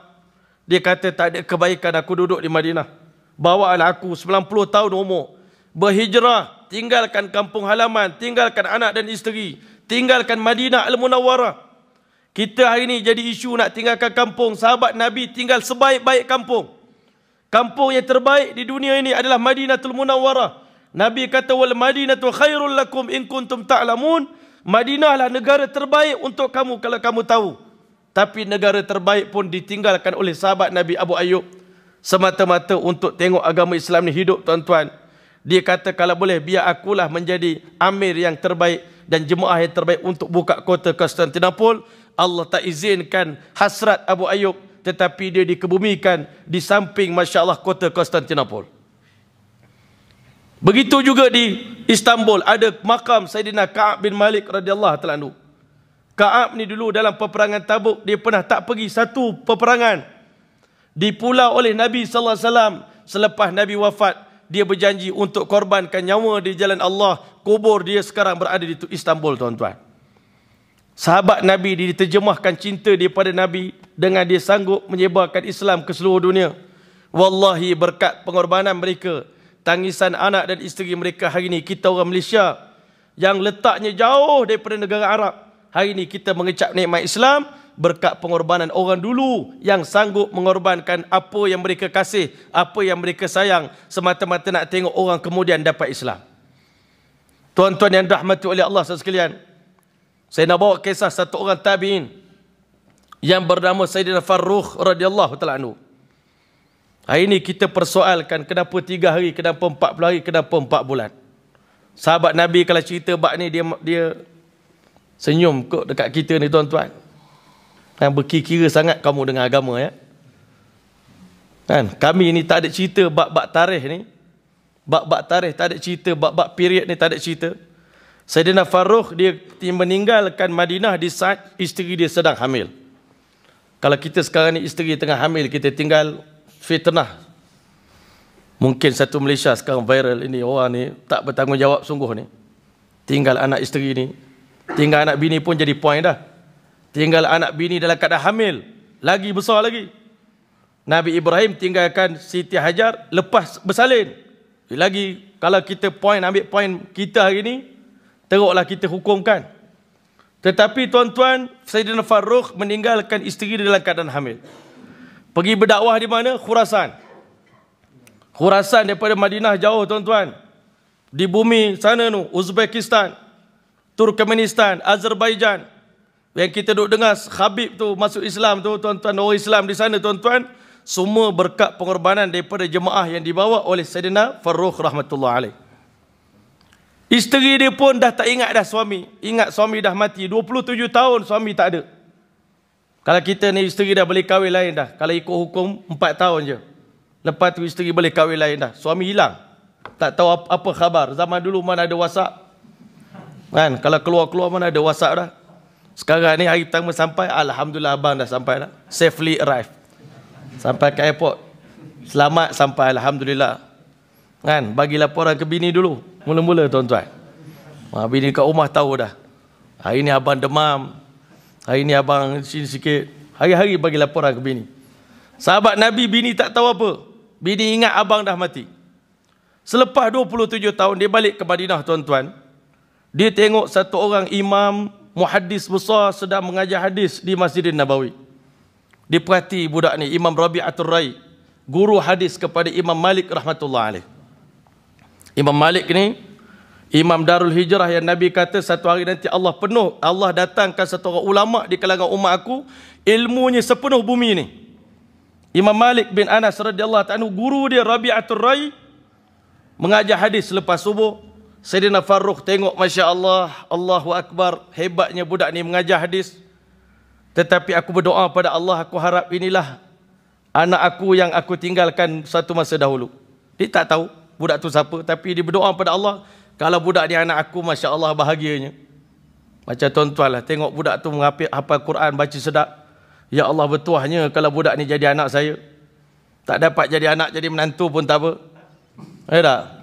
dia kata tak ada kebaikan aku duduk di Madinah. Bawa anak aku 90 tahun umur. Berhijrah, tinggalkan kampung halaman, tinggalkan anak dan isteri. Tinggalkan Madinah Al-Munawarah. Kita hari ini jadi isu nak tinggalkan kampung. Sahabat Nabi tinggal sebaik-baik kampung. Kampung yang terbaik di dunia ini adalah Madinah al Munawarah. Nabi kata wal tu khairul lakum in kuntum ta'lamun. Madinahlah negara terbaik untuk kamu kalau kamu tahu. Tapi negara terbaik pun ditinggalkan oleh sahabat Nabi Abu Ayub. Semata-mata untuk tengok agama Islam ni hidup tuan-tuan. Dia kata kalau boleh biar akulah menjadi amir yang terbaik. Dan jemaah yang terbaik untuk buka kota Konstantinopel. Allah tak izinkan hasrat Abu Ayub. Tetapi dia dikebumikan di samping Masya Allah kota Konstantinopel. Begitu juga di Istanbul ada makam Sayyidina Ka'ab bin Malik radhiyallahu anhu. Kaab ni dulu dalam peperangan Tabuk dia pernah tak pergi satu peperangan. Dipula oleh Nabi sallallahu alaihi wasallam selepas Nabi wafat dia berjanji untuk korbankan nyawa di jalan Allah. Kubur dia sekarang berada di Istanbul tuan-tuan. Sahabat Nabi diterjemahkan cinta dia pada Nabi dengan dia sanggup menyebarkan Islam ke seluruh dunia. Wallahi berkat pengorbanan mereka, tangisan anak dan isteri mereka hari ini kita orang Malaysia yang letaknya jauh daripada negara Arab Hari ini kita mengecap nikmat Islam berkat pengorbanan orang dulu yang sanggup mengorbankan apa yang mereka kasih, apa yang mereka sayang semata-mata nak tengok orang kemudian dapat Islam. Tuan-tuan yang dirahmati oleh Allah sekalian, saya nak bawa kisah satu orang tabi'in yang bernama Sayyidina Farrukh radhiyallahu taala anhu. Hari ini kita persoalkan kenapa tiga hari, kenapa empat puluh hari, kenapa empat bulan. Sahabat Nabi kalau cerita bab ni dia dia senyum kot dekat kita ni tuan-tuan. Yang berkira-kira sangat kamu dengan agama ya. Kan? Kami ni tak ada cerita bab-bab tarikh ni. Bab-bab tarikh tak ada cerita, bab-bab period ni tak ada cerita. Sayyidina Farouk dia meninggalkan Madinah di saat isteri dia sedang hamil. Kalau kita sekarang ni isteri tengah hamil, kita tinggal fitnah. Mungkin satu Malaysia sekarang viral ini, orang ni tak bertanggungjawab sungguh ni. Tinggal anak isteri ni, Tinggal anak bini pun jadi point dah. Tinggal anak bini dalam keadaan hamil. Lagi besar lagi. Nabi Ibrahim tinggalkan Siti Hajar lepas bersalin. Lagi kalau kita point ambil point kita hari ini, teruklah kita hukumkan. Tetapi tuan-tuan, Sayyidina Farrukh meninggalkan isteri dalam keadaan hamil. Pergi berdakwah di mana? Khurasan. Khurasan daripada Madinah jauh tuan-tuan. Di bumi sana tu, Uzbekistan. Turkmenistan, Azerbaijan. Yang kita duduk dengar Habib tu masuk Islam tu, tuan-tuan orang Islam di sana tuan-tuan, semua berkat pengorbanan daripada jemaah yang dibawa oleh Sayyidina Farrukh rahmatullah alaih. Isteri dia pun dah tak ingat dah suami. Ingat suami dah mati. 27 tahun suami tak ada. Kalau kita ni isteri dah boleh kahwin lain dah. Kalau ikut hukum 4 tahun je. Lepas tu isteri boleh kahwin lain dah. Suami hilang. Tak tahu apa khabar. Zaman dulu mana ada WhatsApp. Kan? Kalau keluar-keluar mana ada WhatsApp dah. Sekarang ni hari pertama sampai, Alhamdulillah abang dah sampai dah. Safely arrive. Sampai ke airport. Selamat sampai, Alhamdulillah. Kan? Bagi laporan ke bini dulu. Mula-mula tuan-tuan. Ah, bini kat rumah tahu dah. Hari ni abang demam. Hari ni abang sini sikit. Hari-hari bagi laporan ke bini. Sahabat Nabi bini tak tahu apa. Bini ingat abang dah mati. Selepas 27 tahun dia balik ke Madinah tuan-tuan. Dia tengok satu orang imam muhaddis besar sedang mengajar hadis di Masjidin Nabawi. Dia perhati budak ni Imam Rabi'atul Rai, guru hadis kepada Imam Malik rahmatullah alaih. Imam Malik ni Imam Darul Hijrah yang Nabi kata satu hari nanti Allah penuh Allah datangkan satu orang ulama di kalangan umat aku ilmunya sepenuh bumi ni. Imam Malik bin Anas radhiyallahu anhu guru dia Rabi'atul Rai mengajar hadis selepas subuh Sayyidina Farouk tengok Masya Allah, Allahu Akbar, hebatnya budak ni mengajar hadis. Tetapi aku berdoa pada Allah, aku harap inilah anak aku yang aku tinggalkan satu masa dahulu. Dia tak tahu budak tu siapa, tapi dia berdoa pada Allah, kalau budak ni anak aku, Masya Allah bahagianya. Macam tuan-tuan lah, tengok budak tu mengapik hafal Quran, baca sedap. Ya Allah bertuahnya kalau budak ni jadi anak saya. Tak dapat jadi anak, jadi menantu pun tak apa. Ya tak?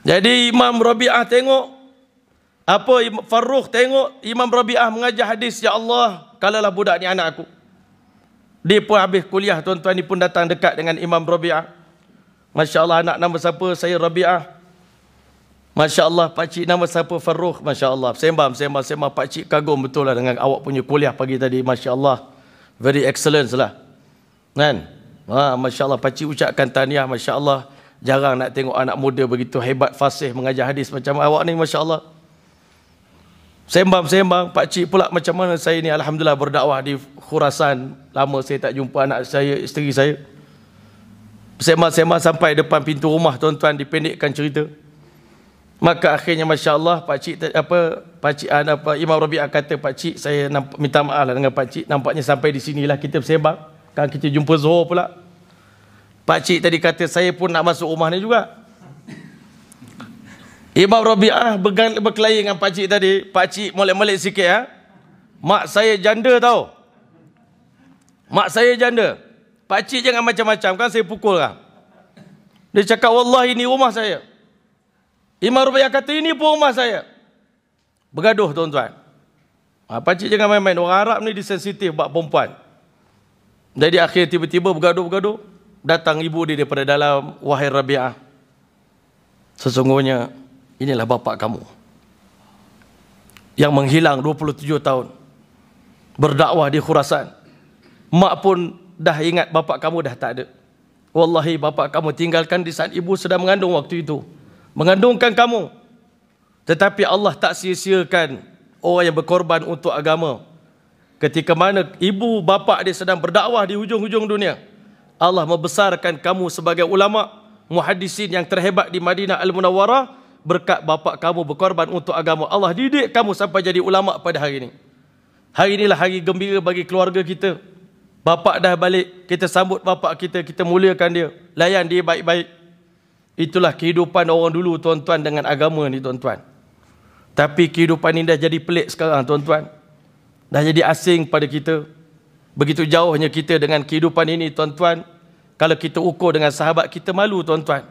Jadi Imam Rabi'ah tengok apa Farrukh tengok Imam Rabi'ah mengajar hadis ya Allah kalalah budak ni anak aku. Dia pun habis kuliah tuan-tuan ni pun datang dekat dengan Imam Rabi'ah. Masya-Allah anak nama siapa? Saya Rabi'ah. Masya-Allah pak cik nama siapa? Farrukh. Masya-Allah. Sembang sembang sembang pak cik kagum betul lah dengan awak punya kuliah pagi tadi. Masya-Allah. Very excellent lah. Kan? Ha, Masya-Allah pak cik ucapkan tahniah Masya-Allah. Jarang nak tengok anak muda begitu hebat fasih mengajar hadis macam awak ni Masya Allah. Sembang-sembang, Cik pula macam mana saya ni Alhamdulillah berdakwah di Khurasan. Lama saya tak jumpa anak saya, isteri saya. Sembang-sembang sampai depan pintu rumah tuan-tuan dipendekkan cerita. Maka akhirnya Masya Allah, Cik apa, Pak Cik ada ah, apa, Imam Rabi'ah kata, Cik saya nampak, minta maaf lah dengan Cik. Nampaknya sampai di sinilah kita sembang. Kan kita jumpa Zohor pula. Pak tadi kata saya pun nak masuk rumah ni juga. Imam Rabi'ah ah, berkelahi dengan pak tadi. Pak molek-molek sikit ya. Mak saya janda tau. Mak saya janda. Pak jangan macam-macam kan saya pukul kan. Dia cakap Allah ini rumah saya. Imam Rabi'ah kata ini pun rumah saya. Bergaduh tuan-tuan. Ah, pak cik jangan main-main. Orang Arab ni disensitif buat perempuan. Jadi akhirnya tiba-tiba bergaduh-bergaduh datang ibu dia daripada dalam wahai Rabi'ah sesungguhnya inilah bapa kamu yang menghilang 27 tahun berdakwah di Khurasan mak pun dah ingat bapa kamu dah tak ada wallahi bapa kamu tinggalkan di saat ibu sedang mengandung waktu itu mengandungkan kamu tetapi Allah tak sia-siakan orang yang berkorban untuk agama ketika mana ibu bapa dia sedang berdakwah di hujung-hujung dunia Allah membesarkan kamu sebagai ulama muhadisin yang terhebat di Madinah Al-Munawwarah berkat bapa kamu berkorban untuk agama Allah didik kamu sampai jadi ulama pada hari ini. Hari inilah hari gembira bagi keluarga kita. Bapa dah balik, kita sambut bapa kita, kita muliakan dia, layan dia baik-baik. Itulah kehidupan orang dulu tuan-tuan dengan agama ni tuan-tuan. Tapi kehidupan ini dah jadi pelik sekarang tuan-tuan. Dah jadi asing pada kita. Begitu jauhnya kita dengan kehidupan ini tuan-tuan. Kalau kita ukur dengan sahabat kita malu tuan-tuan.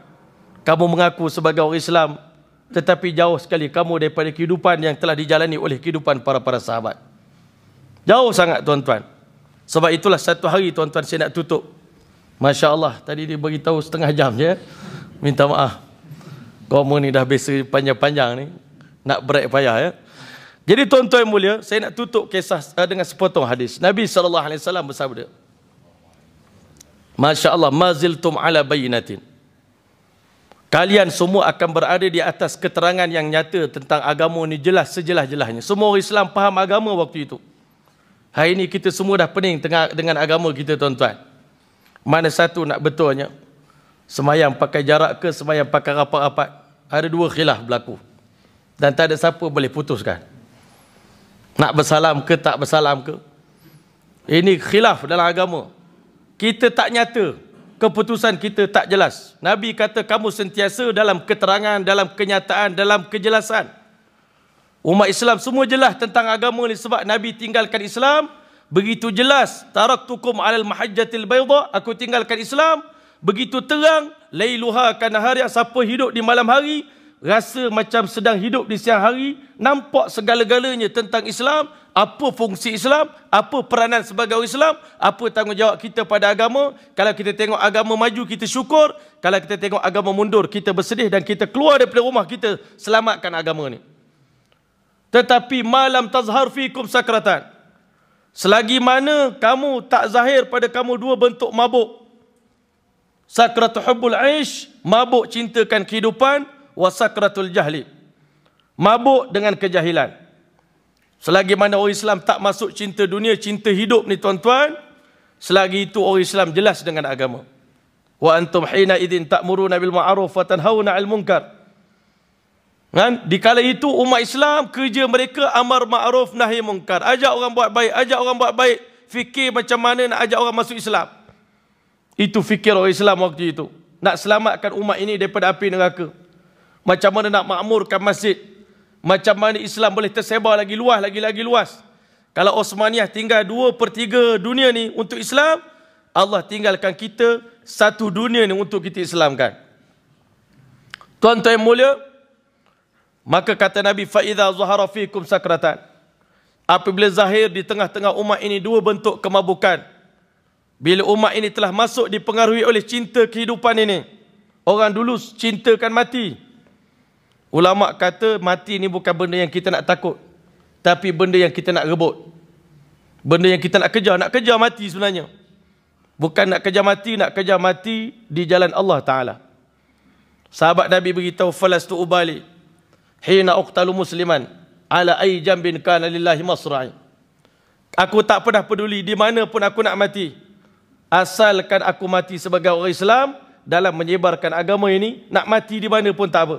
Kamu mengaku sebagai orang Islam. Tetapi jauh sekali kamu daripada kehidupan yang telah dijalani oleh kehidupan para-para sahabat. Jauh sangat tuan-tuan. Sebab itulah satu hari tuan-tuan saya nak tutup. Masya Allah tadi dia beritahu setengah jam je. Minta maaf. Kamu ni dah biasa panjang-panjang ni. Nak break payah ya. Eh? Jadi tuan-tuan mulia, saya nak tutup kisah uh, dengan sepotong hadis. Nabi sallallahu alaihi wasallam bersabda. Masya-Allah, maziltum ala bayyinatin. Kalian semua akan berada di atas keterangan yang nyata tentang agama ini jelas sejelas-jelasnya. Semua orang Islam faham agama waktu itu. Hari ini kita semua dah pening tengah dengan agama kita tuan-tuan. Mana satu nak betulnya? Semayang pakai jarak ke semayang pakai rapat-rapat? Ada dua khilaf berlaku. Dan tak ada siapa boleh putuskan. Nak bersalam ke tak bersalam ke? Ini khilaf dalam agama. Kita tak nyata. Keputusan kita tak jelas. Nabi kata kamu sentiasa dalam keterangan, dalam kenyataan, dalam kejelasan. Umat Islam semua jelas tentang agama ni sebab Nabi tinggalkan Islam. Begitu jelas. Tarak tukum alal mahajjatil bayda. Aku tinggalkan Islam. Begitu terang. Layluha kan hari siapa hidup di malam hari rasa macam sedang hidup di siang hari, nampak segala-galanya tentang Islam, apa fungsi Islam, apa peranan sebagai orang Islam, apa tanggungjawab kita pada agama. Kalau kita tengok agama maju, kita syukur. Kalau kita tengok agama mundur, kita bersedih dan kita keluar daripada rumah kita, selamatkan agama ini. Tetapi malam tazhar fikum sakratan. Selagi mana kamu tak zahir pada kamu dua bentuk mabuk. Sakratu aish, mabuk cintakan kehidupan wasakratul jahli. Mabuk dengan kejahilan. Selagi mana orang Islam tak masuk cinta dunia, cinta hidup ni tuan-tuan, selagi itu orang Islam jelas dengan agama. Wa antum hina idzin ta'muruna bil ma'ruf wa tanhauna 'anil munkar. Kan? Di kala itu umat Islam kerja mereka amar ma'ruf nahi munkar. Ajak orang buat baik, ajak orang buat baik. Fikir macam mana nak ajak orang masuk Islam. Itu fikir orang Islam waktu itu. Nak selamatkan umat ini daripada api neraka. Macam mana nak makmurkan masjid? Macam mana Islam boleh tersebar lagi luas, lagi-lagi luas? Kalau Osmaniyah tinggal dua per tiga dunia ni untuk Islam, Allah tinggalkan kita satu dunia ni untuk kita Islamkan. Tuan-tuan yang mulia, maka kata Nabi, فَإِذَا زُهَرَ فِيكُمْ سَكْرَةً Apabila zahir di tengah-tengah umat ini dua bentuk kemabukan. Bila umat ini telah masuk dipengaruhi oleh cinta kehidupan ini. Orang dulu cintakan Mati. Ulama kata mati ni bukan benda yang kita nak takut. Tapi benda yang kita nak rebut. Benda yang kita nak kejar. Nak kejar mati sebenarnya. Bukan nak kejar mati, nak kejar mati di jalan Allah Ta'ala. Sahabat Nabi beritahu, Falastu ubali, hina uqtalu musliman, ala ai jambin kana lillahi masra'i. Aku tak pernah peduli di mana pun aku nak mati. Asalkan aku mati sebagai orang Islam dalam menyebarkan agama ini, nak mati di mana pun tak apa.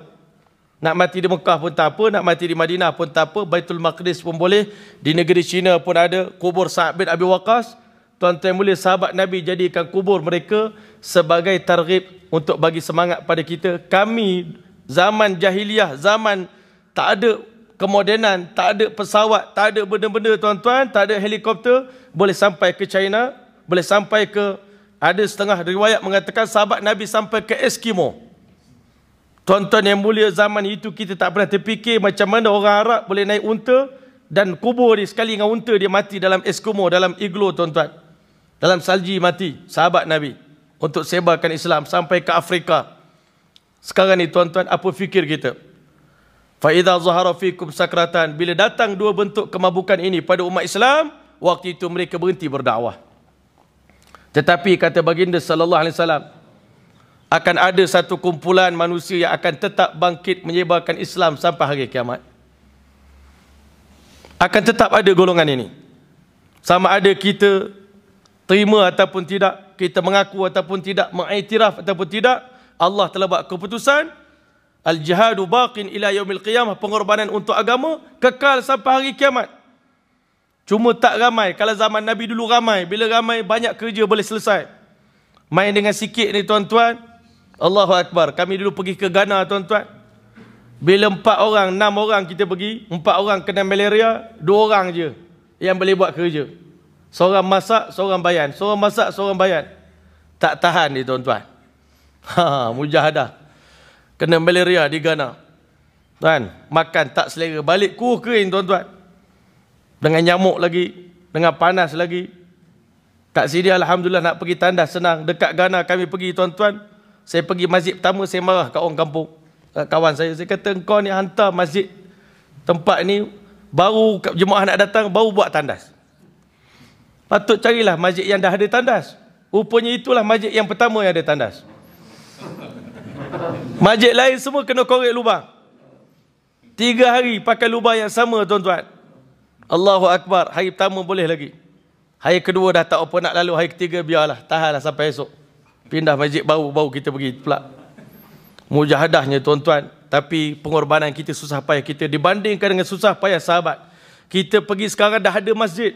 Nak mati di Mekah pun tak apa, nak mati di Madinah pun tak apa, Baitul Maqdis pun boleh, di negeri China pun ada, kubur Sa'ad bin Abi Waqas, tuan-tuan mulia sahabat Nabi jadikan kubur mereka sebagai targhib untuk bagi semangat pada kita. Kami zaman jahiliah, zaman tak ada kemodenan, tak ada pesawat, tak ada benda-benda tuan-tuan, tak ada helikopter, boleh sampai ke China, boleh sampai ke, ada setengah riwayat mengatakan sahabat Nabi sampai ke Eskimo. Eskimo. Tuan-tuan yang mulia zaman itu kita tak pernah terfikir macam mana orang Arab boleh naik unta dan kubur dia sekali dengan unta dia mati dalam Eskimo, dalam iglo tuan-tuan. Dalam salji mati sahabat Nabi untuk sebarkan Islam sampai ke Afrika. Sekarang ni tuan-tuan apa fikir kita? Fa'idha zahara fikum sakratan. Bila datang dua bentuk kemabukan ini pada umat Islam, waktu itu mereka berhenti berdakwah. Tetapi kata baginda sallallahu alaihi wasallam, akan ada satu kumpulan manusia yang akan tetap bangkit menyebarkan Islam sampai hari kiamat. Akan tetap ada golongan ini. Sama ada kita terima ataupun tidak, kita mengaku ataupun tidak, mengiktiraf ataupun tidak, Allah telah buat keputusan al-jihadu baqin ila yaumil qiyamah, pengorbanan untuk agama kekal sampai hari kiamat. Cuma tak ramai. Kalau zaman Nabi dulu ramai. Bila ramai, banyak kerja boleh selesai. Main dengan sikit ni tuan-tuan. Allahu Akbar. Kami dulu pergi ke Ghana tuan-tuan. Bila empat orang, enam orang kita pergi. Empat orang kena malaria. Dua orang je yang boleh buat kerja. Seorang masak, seorang bayan. Seorang masak, seorang bayan. Tak tahan dia tuan-tuan. Ha, mujahadah. Kena malaria di Ghana. Tuan, makan tak selera. Balik kuh kering tuan-tuan. Dengan nyamuk lagi. Dengan panas lagi. Tak sini Alhamdulillah nak pergi tandas senang. Dekat Ghana kami pergi tuan-tuan. Saya pergi masjid pertama saya marah kat orang kampung Kawan saya Saya kata kau ni hantar masjid Tempat ni Baru jemaah nak datang Baru buat tandas Patut carilah masjid yang dah ada tandas Rupanya itulah masjid yang pertama yang ada tandas Masjid lain semua kena korek lubang Tiga hari pakai lubang yang sama tuan-tuan Allahu Akbar Hari pertama boleh lagi Hari kedua dah tak apa nak lalu Hari ketiga biarlah Tahanlah sampai esok Pindah masjid bau-bau kita pergi pula. Mujahadahnya tuan-tuan. Tapi pengorbanan kita susah payah kita. Dibandingkan dengan susah payah sahabat. Kita pergi sekarang dah ada masjid.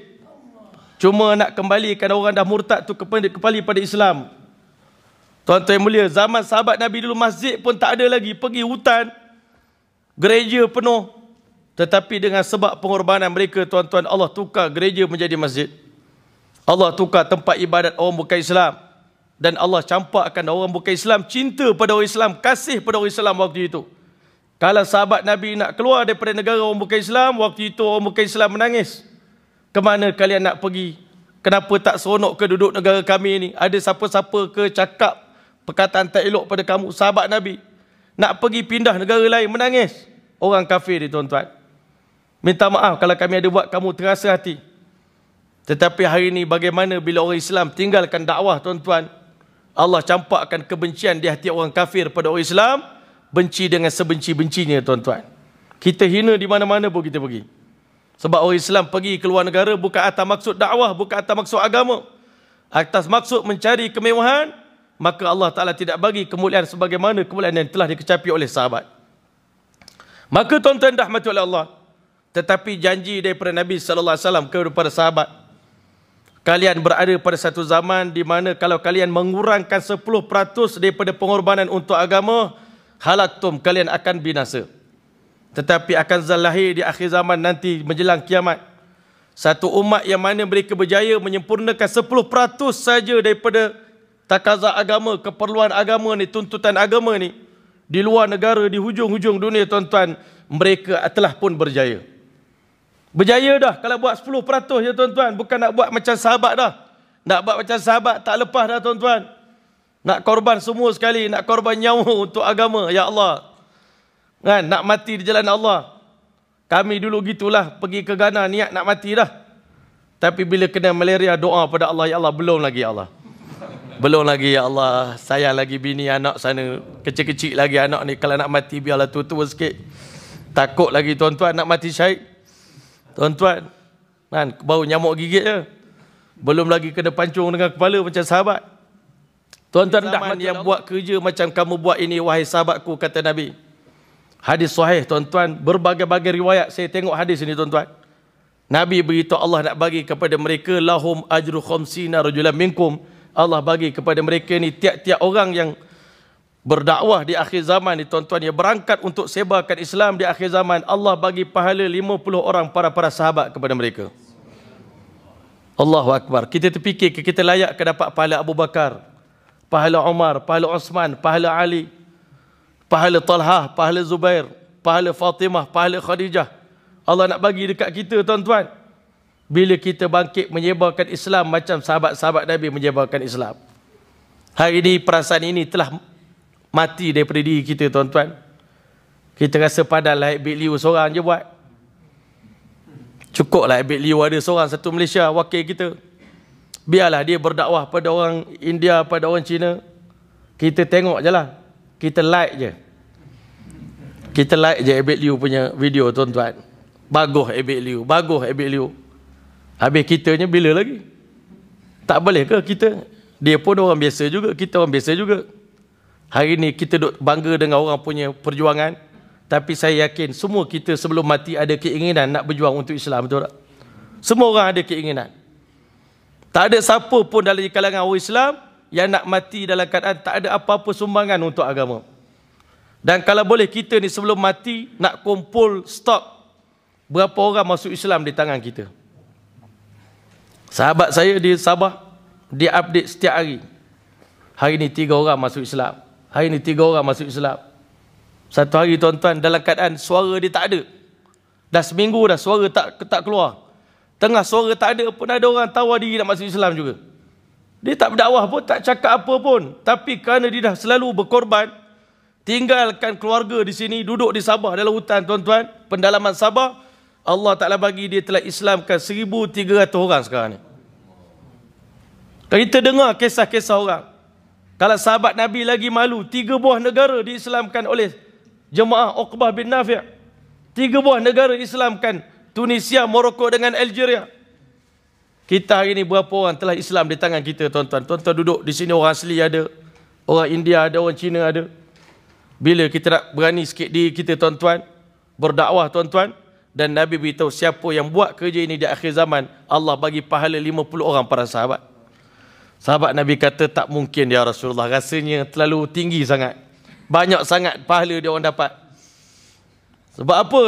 Cuma nak kembalikan orang dah murtad tu kembali pada Islam. Tuan-tuan yang mulia, zaman sahabat Nabi dulu masjid pun tak ada lagi. Pergi hutan, gereja penuh. Tetapi dengan sebab pengorbanan mereka, tuan-tuan Allah tukar gereja menjadi masjid. Allah tukar tempat ibadat orang bukan Islam dan Allah campakkan orang bukan Islam cinta pada orang Islam, kasih pada orang Islam waktu itu. Kalau sahabat Nabi nak keluar daripada negara orang bukan Islam, waktu itu orang bukan Islam menangis. Kemana kalian nak pergi? Kenapa tak seronok ke duduk negara kami ini? Ada siapa-siapa ke cakap perkataan tak elok pada kamu? Sahabat Nabi nak pergi pindah negara lain menangis. Orang kafir dia tuan-tuan. Minta maaf kalau kami ada buat kamu terasa hati. Tetapi hari ini bagaimana bila orang Islam tinggalkan dakwah tuan-tuan. Allah campakkan kebencian di hati orang kafir pada orang Islam. Benci dengan sebenci-bencinya tuan-tuan. Kita hina di mana-mana pun kita pergi. Sebab orang Islam pergi ke luar negara bukan atas maksud dakwah, bukan atas maksud agama. Atas maksud mencari kemewahan, maka Allah Ta'ala tidak bagi kemuliaan sebagaimana kemuliaan yang telah dikecapi oleh sahabat. Maka tuan-tuan dah mati oleh Allah. Tetapi janji daripada Nabi SAW kepada sahabat. Kalian berada pada satu zaman di mana kalau kalian mengurangkan 10% daripada pengorbanan untuk agama, halatum kalian akan binasa. Tetapi akan zalahir di akhir zaman nanti menjelang kiamat. Satu umat yang mana mereka berjaya menyempurnakan 10% saja daripada takazah agama, keperluan agama ni, tuntutan agama ni. Di luar negara, di hujung-hujung dunia tuan-tuan, mereka telah pun berjaya. Berjaya dah kalau buat 10% ya tuan-tuan. Bukan nak buat macam sahabat dah. Nak buat macam sahabat tak lepas dah tuan-tuan. Nak korban semua sekali. Nak korban nyawa untuk agama. Ya Allah. Kan? Nak mati di jalan Allah. Kami dulu gitulah pergi ke Ghana niat nak mati dah. Tapi bila kena malaria doa pada Allah. Ya Allah belum lagi ya Allah. Belum lagi ya Allah. Sayang lagi bini anak sana. Kecil-kecil lagi anak ni. Kalau nak mati biarlah tua-tua sikit. Takut lagi tuan-tuan nak mati syahid. Tuan-tuan, kan, bau nyamuk gigit je. Belum lagi kena pancung dengan kepala macam sahabat. Tuan-tuan dah yang buat kerja macam kamu buat ini, wahai sahabatku, kata Nabi. Hadis sahih, tuan-tuan. Berbagai-bagai riwayat, saya tengok hadis ini, tuan-tuan. Nabi beritahu Allah nak bagi kepada mereka, lahum ajru khumsina rajulam minkum. Allah bagi kepada mereka ni tiap-tiap orang yang berdakwah di akhir zaman ni tuan-tuan ya berangkat untuk sebarkan Islam di akhir zaman Allah bagi pahala 50 orang para-para sahabat kepada mereka Allahu Akbar kita terfikir ke kita layak ke dapat pahala Abu Bakar pahala Umar pahala Osman pahala Ali pahala Talhah pahala Zubair pahala Fatimah pahala Khadijah Allah nak bagi dekat kita tuan-tuan bila kita bangkit menyebarkan Islam macam sahabat-sahabat Nabi menyebarkan Islam hari ini perasaan ini telah mati daripada diri kita tuan-tuan. Kita rasa padan lah Abid Liu seorang je buat. Cukup lah Abid Liu ada seorang satu Malaysia wakil kita. Biarlah dia berdakwah pada orang India, pada orang Cina. Kita tengok je lah. Kita like je. Kita like je Abid Liu punya video tuan-tuan. Bagus Abid Liu. Bagus Abid Liu. Habis kitanya bila lagi? Tak boleh ke kita? Dia pun orang biasa juga. Kita orang biasa juga. Hari ini kita duk bangga dengan orang punya perjuangan. Tapi saya yakin semua kita sebelum mati ada keinginan nak berjuang untuk Islam. Betul tak? Semua orang ada keinginan. Tak ada siapa pun dalam kalangan orang Islam yang nak mati dalam keadaan tak ada apa-apa sumbangan untuk agama. Dan kalau boleh kita ni sebelum mati nak kumpul stok berapa orang masuk Islam di tangan kita. Sahabat saya di Sabah dia update setiap hari. Hari ini tiga orang masuk Islam. Hari ini tiga orang masuk Islam. Satu hari tuan-tuan dalam keadaan suara dia tak ada. Dah seminggu dah suara tak tak keluar. Tengah suara tak ada pun ada orang tawar diri nak masuk Islam juga. Dia tak berdakwah pun, tak cakap apa pun. Tapi kerana dia dah selalu berkorban, tinggalkan keluarga di sini, duduk di Sabah dalam hutan tuan-tuan. Pendalaman Sabah, Allah Ta'ala bagi dia telah Islamkan 1,300 orang sekarang ni. Kita dengar kisah-kisah orang. Kalau sahabat Nabi lagi malu, tiga buah negara diislamkan oleh jemaah Uqbah bin Nafi'. Tiga buah negara diislamkan. Tunisia, Morocco dengan Algeria. Kita hari ini berapa orang telah Islam di tangan kita tuan-tuan. Tuan-tuan duduk di sini orang asli ada. Orang India ada, orang Cina ada. Bila kita nak berani sikit di kita tuan-tuan. Berdakwah tuan-tuan. Dan Nabi beritahu siapa yang buat kerja ini di akhir zaman. Allah bagi pahala 50 orang para sahabat. Sahabat Nabi kata tak mungkin ya Rasulullah rasanya terlalu tinggi sangat. Banyak sangat pahala dia orang dapat. Sebab apa?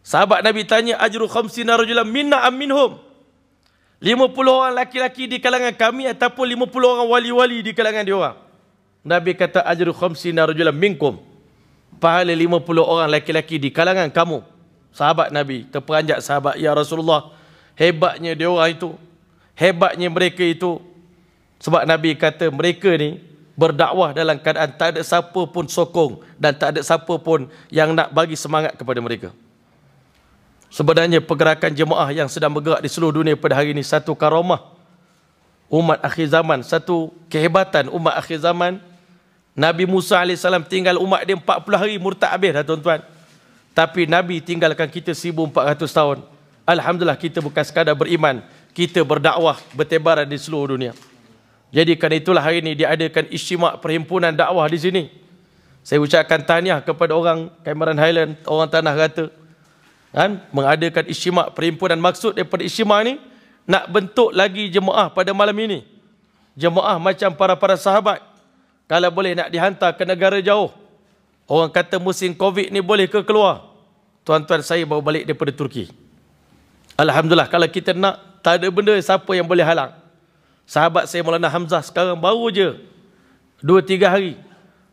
Sahabat Nabi tanya ajru khamsina rajulan minna am minhum? 50 orang laki-laki di kalangan kami ataupun 50 orang wali-wali di kalangan dia orang. Nabi kata ajru khamsina rajulan minkum. Pahala 50 orang laki-laki di kalangan kamu. Sahabat Nabi terperanjat sahabat ya Rasulullah. Hebatnya dia orang itu. Hebatnya mereka itu. Sebab Nabi kata mereka ni berdakwah dalam keadaan tak ada siapa pun sokong dan tak ada siapa pun yang nak bagi semangat kepada mereka. Sebenarnya pergerakan jemaah yang sedang bergerak di seluruh dunia pada hari ini satu karamah umat akhir zaman, satu kehebatan umat akhir zaman. Nabi Musa AS tinggal umat dia 40 hari murtad habis dah tuan-tuan. Tapi Nabi tinggalkan kita 1400 tahun. Alhamdulillah kita bukan sekadar beriman, kita berdakwah bertebaran di seluruh dunia. Jadi kerana itulah hari ini diadakan istimak perhimpunan dakwah di sini. Saya ucapkan tahniah kepada orang Cameron Highland, orang Tanah Rata. Kan? Mengadakan istimak perhimpunan. Maksud daripada istimak ini, nak bentuk lagi jemaah pada malam ini. Jemaah macam para-para sahabat. Kalau boleh nak dihantar ke negara jauh. Orang kata musim COVID ni boleh ke keluar? Tuan-tuan saya baru balik daripada Turki. Alhamdulillah kalau kita nak, tak ada benda siapa yang boleh halang. Sahabat saya Maulana Hamzah sekarang baru je dua tiga hari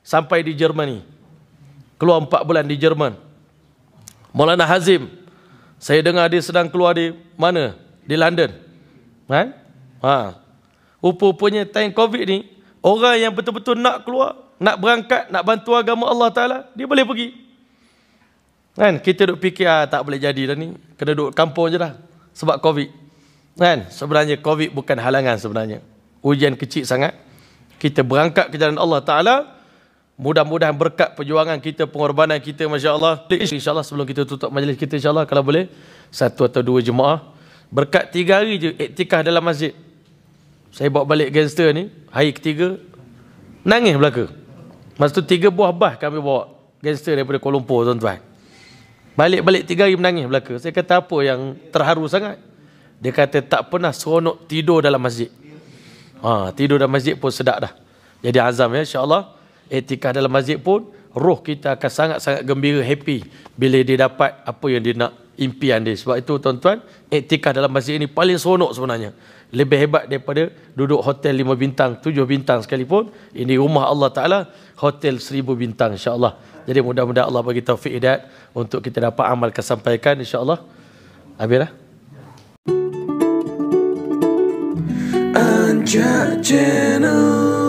sampai di Jermani. Keluar empat bulan di Jerman. Maulana Hazim, saya dengar dia sedang keluar di mana? Di London. Ha? Ha. Rupa-rupanya time COVID ni, orang yang betul-betul nak keluar, nak berangkat, nak bantu agama Allah Ta'ala, dia boleh pergi. Kan? Kita duk fikir, ah, tak boleh jadi dah ni. Kena duduk kampung je lah. Sebab COVID. Kan? Sebenarnya COVID bukan halangan sebenarnya. Ujian kecil sangat. Kita berangkat ke jalan Allah Ta'ala. Mudah-mudahan berkat perjuangan kita, pengorbanan kita, Masya Allah. Insya Allah sebelum kita tutup majlis kita, insya Allah kalau boleh. Satu atau dua jemaah. Berkat tiga hari je, iktikah dalam masjid. Saya bawa balik gangster ni, hari ketiga. Nangis belaka. Masa tu tiga buah bah kami bawa. Gangster daripada Kuala Lumpur, tuan-tuan. Balik-balik tiga hari menangis belaka. Saya kata apa yang terharu sangat. Dia kata tak pernah seronok tidur dalam masjid. Ha, tidur dalam masjid pun sedap dah. Jadi azam ya insyaAllah. etika dalam masjid pun. Roh kita akan sangat-sangat gembira, happy. Bila dia dapat apa yang dia nak impian dia. Sebab itu tuan-tuan. Etikah dalam masjid ini paling seronok sebenarnya. Lebih hebat daripada duduk hotel lima bintang, tujuh bintang sekalipun. Ini rumah Allah Ta'ala. Hotel seribu bintang insyaAllah. Jadi mudah-mudahan Allah bagi taufik hidayat. Untuk kita dapat amalkan sampaikan insyaAllah. Habislah. Eh? Unjudged Channel.